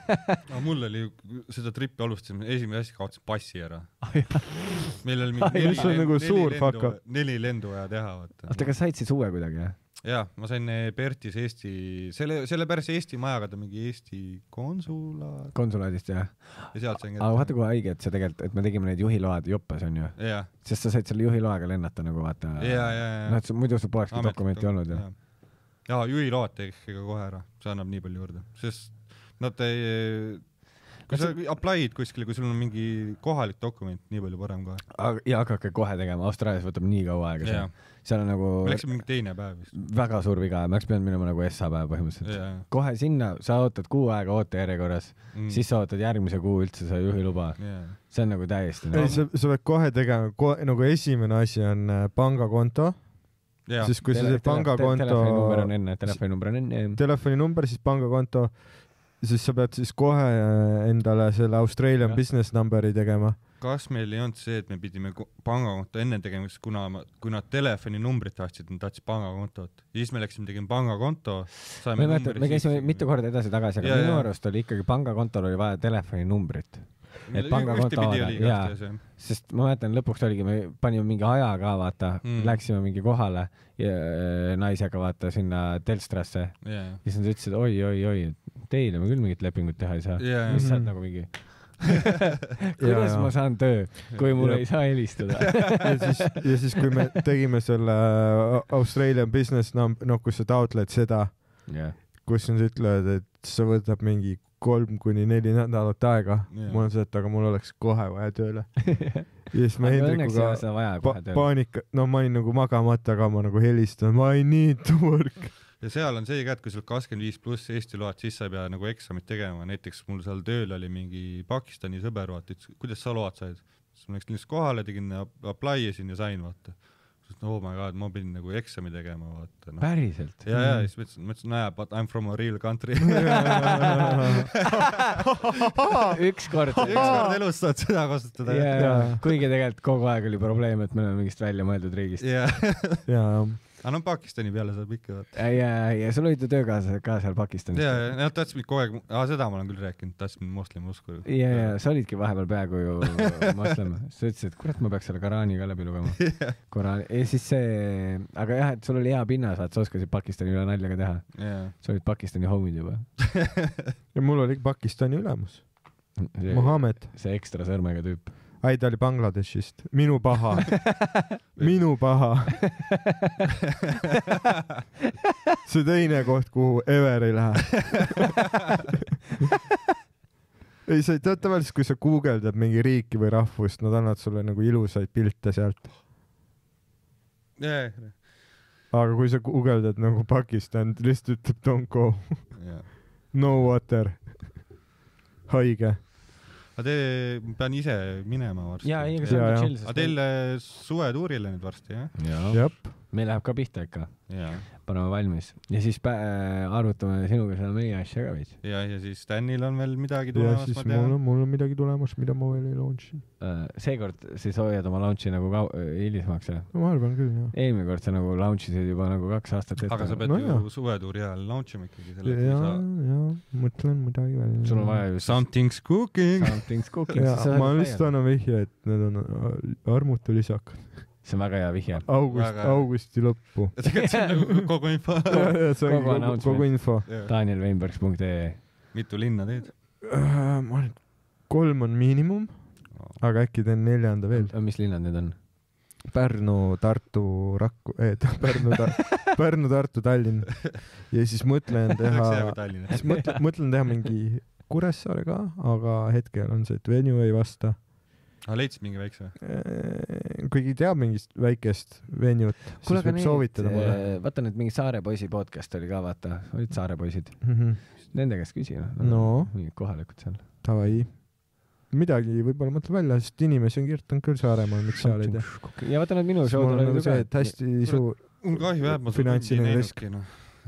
no, mul oli, seda tripi alustasime, esimene asi kaotasin passi ära. Ah, meil oli ah, mingi neli, neli, nagu neli, lendu, neli lendu vaja teha, vaata. oota, kas said siis uue kuidagi, jah? jaa, ma sain Bertis eh, Eesti, selle, selle päris Eesti majaga ta mingi Eesti konsulaat. konsulaadist jah. ja sealt sain kätte. aga vaata kui haige, et sa tegelikult, et me tegime neid juhiload joppes onju. sest sa said selle juhiloaga lennata nagu vaata. noh, et muidu sul polekski dokumenti olnud ju. jaa, juhiload teeks ikka kohe ära, see annab nii palju juurde, sest nad ei eh, no, kui sa apply'd kuskile, kui sul on mingi kohalik dokument, nii palju parem kohe. ja hakake kohe tegema, Austraalias võtab nii kaua aega see. seal on nagu. me läksime mingi teine päev vist. väga suur viga, me oleks pidanud minema nagu SA päev põhimõtteliselt. kohe sinna, sa ootad kuu aega ootejärjekorras mm., siis sa ootad järgmise kuu üldse seda juhiluba yeah.. see on nagu täiesti no.. ei, sa, sa pead kohe tegema ko, nagu esimene asi on äh, pangakonto Ja. siis kui tele, sa see pangakonto. telefoninumber on enne, telefoninumber on enne. telefoninumber, siis pangakonto, siis sa pead siis kohe äh, endale selle Australian ja. business number'i tegema. kas meil ei olnud see, et me pidime pangakonto enne tegema, sest kuna, kui nad telefoninumbrit tahtsid, nad tahtsid pangakontot ja siis me läksime, tegime pangakonto. ma ei mäleta, me käisime mitu korda edasi-tagasi, aga ja, minu arust oli ikkagi pangakontol oli vaja telefoninumbrit et pangakonto avada ja, sest ma mäletan, lõpuks oligi, me panime mingi aja ka vaata mm., läksime mingi kohale ja, äh, naisega vaata sinna Telstrasse yeah. ja siis nad ütlesid oi, oi, oi, teile me küll mingit lepingut teha ei saa yeah.. siis sa oled nagu mingi kuidas ja, ma saan töö, kui mulle ei saa helistada ja siis, ja siis, kui me tegime selle äh, Australian business, noh, kus sa taotled seda yeah., kus nad ütlevad, et see võtab mingi kolm kuni neli nädalat aega yeah.. mul on see, et aga mul oleks kohe vaja tööle ja siis ma Hendrikuga pa paanika, no ma olin nagu magamata, aga ma nagu helistan, I need to work ja seal on see ka, et kui sul kakskümmend viis pluss Eesti load, siis sa ei pea nagu eksamit tegema, näiteks mul seal tööl oli mingi Pakistani sõber, vaata, ütles, kuidas sa load said. siis ma läksin lihtsalt kohale, tegin, apply isin ja sain, vaata sest no oh my god, ma pidin nagu eksami tegema, vaata no.. päriselt? ja, ja mm. siis ma ütlesin, ma ütlesin, näe, but I m from a real country ükskord. ükskord elus saad seda kasutada yeah,. Yeah. kuigi tegelikult kogu aeg oli probleem, et me oleme mingist väljamõeldud riigist. ja, ja aga no Pakistani peale saab ikka vaata. ja, äh, ja, ja sul olid ju töökaaslased ka seal Pakistanis. ja, ja nad noh, tahtsid mind kogu aeg, seda ma olen küll rääkinud, tahtsid mind moslemi usku. ja, ja sa olidki vahepeal peaaegu ju moslem, sa ütlesid, et kurat, ma peaks selle Korani ka läbi lugema yeah.. Korani, ja siis see, aga jah, et sul oli hea pinnas, vaata, sa oskasid Pakistani üle nalja ka teha yeah.. sa olid Pakistani homid juba ja mul oli Pakistani ülemus. Mohammed. see ekstra sõrmega tüüp ai, ta oli Bangladeshist. minu paha minu paha see teine koht, kuhu ever ei lähe ei, sa tead tavaliselt, kui sa guugeldad mingi riiki või rahvust, nad annavad sulle nagu ilusaid pilte sealt yeah.. aga kui sa guugeldad nagu Pakistan, lihtsalt ütleb don't go yeah.. No water. haige aga te, ma pean ise minema varsti. ja, ei, aga see on chill. aga teil äh, suvetuurile nüüd varsti, jah? jah. meil läheb ka pihta ikka paneme valmis ja siis äh, arvutame sinuga seal meie asja ka veits. ja, ja siis Stanil on veel midagi tulemas, ma tean. mul on, mul on midagi tulemas, mida ma veel ei launch'i uh,. seekord siis hoiad oma launch'i nagu ka äh, hilisemaks uh,, jah? no ma arvan küll, jah. eelmine kord sa nagu launch isid juba nagu kaks aastat ette. aga sa pead no, ju suvetuuri ajal launch ima ikkagi selle. ja, sa... ja, mõtlen midagi välja. sul on vaja ju. Something's cooking. Something's cooking ma lihtsalt annan vihje, et need on armutu lisakad see on väga hea vihje. august väga..., augusti lõppu. tegelikult see on nagu kogu info kogu announcement. kogu info. danielveinbergs.ee. mitu linna teed uh,? ma arvan, et kolm on miinimum, aga äkki teen neljanda veel. mis linnad need on? Pärnu, Tartu, Raku eh,, Pärnu Tar, Pärnu, Tartu, Tallinn. ja siis mõtlen teha, siis mõtlen, mõtlen teha mingi Kuressaare ka, aga hetkel on see, et venue ei vasta aga ah, leidsid mingi väikse või? Äh, kuigi teab mingist väikest venjut, siis võib neid, soovitada mulle. Äh, vaata nüüd mingi Saare poisi podcast oli ka, vaata, olid Saare poisid mm. -hmm. Nende käest küsi noh no. no.. mingid kohalikud seal. Davai. midagi võib-olla mõtleb välja, sest inimesi on kirjutanud küll Saaremaal, miks seal ei tea. ja vaata nad minu show'd olid ju ka. hästi suur. mul kahju jääb, ma seda ei näinudki noh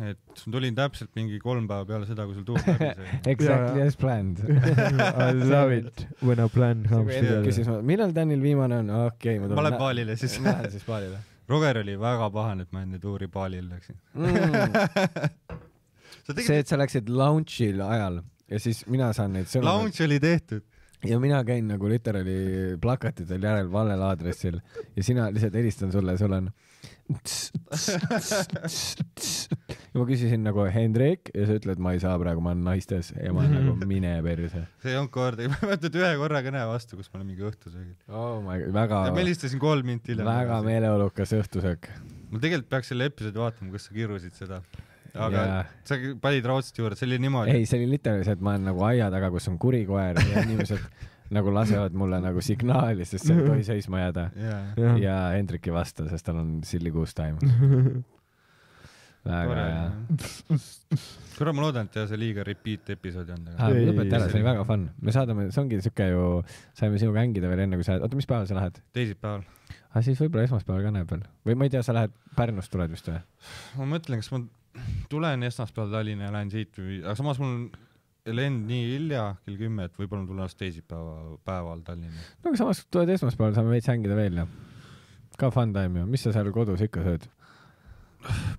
et tulin täpselt mingi kolm päeva peale seda, kui sul tuur läbi sai Exactly as planned I love it when a plan comes together. küsis, millal Danil viimane on, ah, okei okay,, ma tulen. ma lähen baalile siis. ma lähen siis baalile. Roger oli väga pahane, et ma enne tuuri baalile läksin mm.. Tegid... see, et sa läksid lounge'il ajal ja siis mina saan neid sõnu. Lounge oli tehtud ja mina käin nagu literaali plakatitel järel valel aadressil ja sina lihtsalt helistan sulle ja sul on tss, tss, tss, ja ma küsisin nagu Hendrik ja sa ütled, ma ei saa praegu, ma olen naistes ja ma olen nagu mine perse. see ei olnud kordagi, ma ei võtnud ühe korra kõne vastu, kus ma olin mingi õhtusöögil. oh my god, väga. ma helistasin kolm minti hiljem. väga meeleolukas õhtusöök. ma tegelikult peaks selle episoodi vaatama, kas sa kirusid seda aga ja. sa panid raudselt juurde, see oli niimoodi. ei, see oli literaalselt, ma olen nagu aia taga, kus on kuri koer ja inimesed nagu lasevad mulle nagu signaali, sest see ei tohi seisma jääda yeah.. ja Hendrik ei vasta, sest tal on silly goose time väga hea. kurat, ma loodan, et jah, see liiga repeat episood ei olnud. Ah, lõpeta ära, see oli väga fun. me saadame, see ongi siuke ju, saime sinuga hängida veel enne, kui sa, oota, mis päeval sa lähed? teisipäeval aga ah, siis võib-olla esmaspäeval ka näeb veel või ma ei tea, sa lähed Pärnust tuled vist või? ma mõtlen, kas ma tulen esmaspäeval Tallinna ja lähen siit või, aga samas mul on lend nii hilja kell kümme, et võib-olla ma tulen alles teisipäeva päeval Tallinna. no aga samas tuled esmaspäeval, saame veits hängida veel ja ka fun time ju, mis sa seal kodus ikka sööd?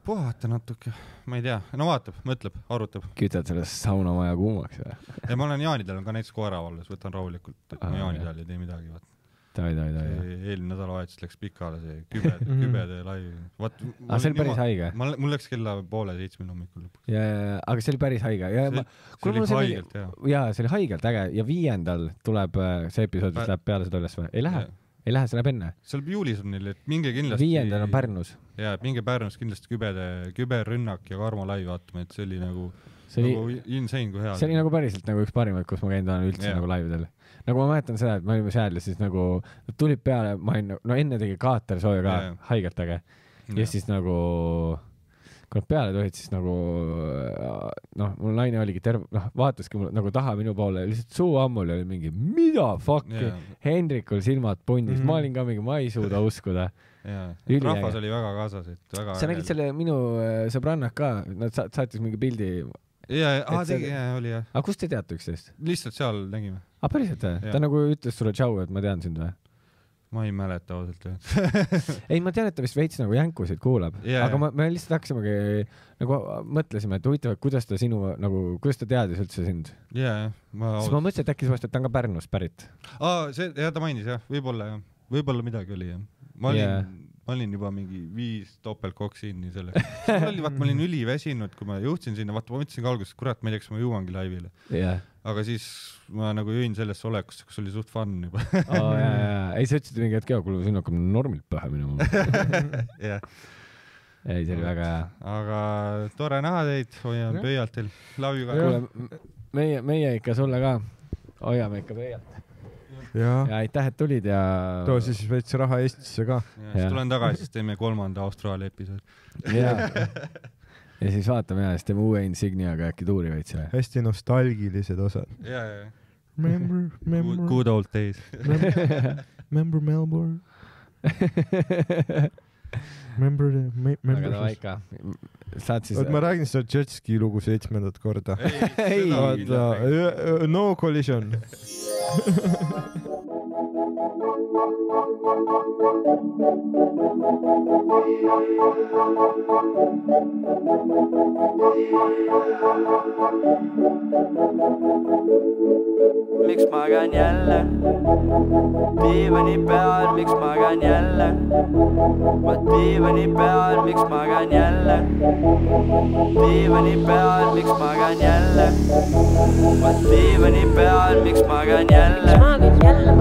puhata natuke, ma ei tea, no vaatab, mõtleb, arutab. kütad selle saunamaja kuumaks või? ei, ma olen jaanidel, on ka näiteks koera valves, võtan rahulikult, et ma ah, jaanidel ei tee midagi, vaata. Davai, davai, davai. eelmine nädalavahetus läks pikale see kübe, mhm. kübede laiv. vaat. aga ah, see oli päris haige. ma, mul läks kella poole seitsmel hommikul lõpuks. ja, ja, ja, aga see oli päris haige. ja see, ma, see oli haigelt, jaa. jaa, see oli haigelt äge ja viiendal tuleb äh, see episood vist läheb peale seda üles või? ei lähe? ei lähe, see läheb enne. seal juulis on neil, et minge kindlasti. viiendal on Pärnus. jaa, et minge Pärnus kindlasti kübede, küberrünnak ja Karmo lai vaatama, et see oli nagu, nagu oli, insane kui hea. see oli nagu päriselt nagu üks parimaid, kus ma käinud olen üldse yeah. nagu laividel. nagu ma mäletan seda, et me olime seal ja siis nagu tulid peale, ma olin, no enne tegi kaater sooja ka yeah., haigelt äge. ja yeah. siis nagu kui nad peale tulid, siis nagu äh, noh, mul naine oligi terve, noh, vaataski mul nagu taha minu poole, lihtsalt suu ammuli oli mingi, mida fuck'i yeah., Hendrikul silmad punnis mm, -hmm. ma mhm. olin ka mingi, ma ei suuda uskuda jaa, rahvas oli väga kaasas, et väga sa nägid selle minu äh, sõbrannad ka, nad sa-, saatis mingi pildi jaa, jaa, tegi, jaa, oli jah. aga kust te teate üksteist? lihtsalt seal nägime. aa, ah, päriselt või? ta nagu ütles sulle tšau, et ma tean sind või? ma ei mäleta ausalt öeldes ei, ma tean, et ta vist veits nagu jänkusid kuulab yeah., aga ma, me lihtsalt hakkasimegi nagu mõtlesime, et huvitav, et kuidas ta sinu nagu, kuidas ta teadis üldse sind yeah,? ma siis ma mõtlesin, et äkki sellepärast, et ta on ka Pärnust pärit. aa, see, jah, ta mainis jah, võib-olla jah, võib-olla midagi oli jah. ma olin yeah. olin ma olin juba mingi viis topeltkoksiini selleks. see oli, vaat ma olin üliväsinud, kui ma jõudsin sinna, vaata ma mõtlesin ka alguses, kurat, ma ei tea, kas ma jõuangi laivile yeah.. aga siis ma nagu jõin sellesse olekusse, kus oli suht fun juba oh, jaa, jaa, ei sa ütlesid mingi hetk, jaa, kuule, siin hakkab normilt pähe minema jah ei, see oli väga hea. aga tore näha teid, hoian pöialt teil, love you ka. kuule, meie, meie ikka sulle ka, hoiame ikka pöialt ja, ja aitäh, et tulid ja. too siis veits raha Eestisse ka. siis tulen tagasi, siis teeme kolmanda Austraalia episoodi ja siis vaatame ja siis teeme uue Insigniaga äkki tuuri veits või? hästi nostalgilised osad. ja, ja, ja. Remember, remember. Good old days Remember Melbourne Remember the me, remember. aga davai ikka saad siis. oot, ma räägin seda Jetski lugu seitsmendat korda. ei, ei, no collision miks magan jälle? diivani peal, miks magan jälle? vot diivani peal, miks magan jälle? diivani peal, miks magan jälle? vot diivani peal, miks magan jälle?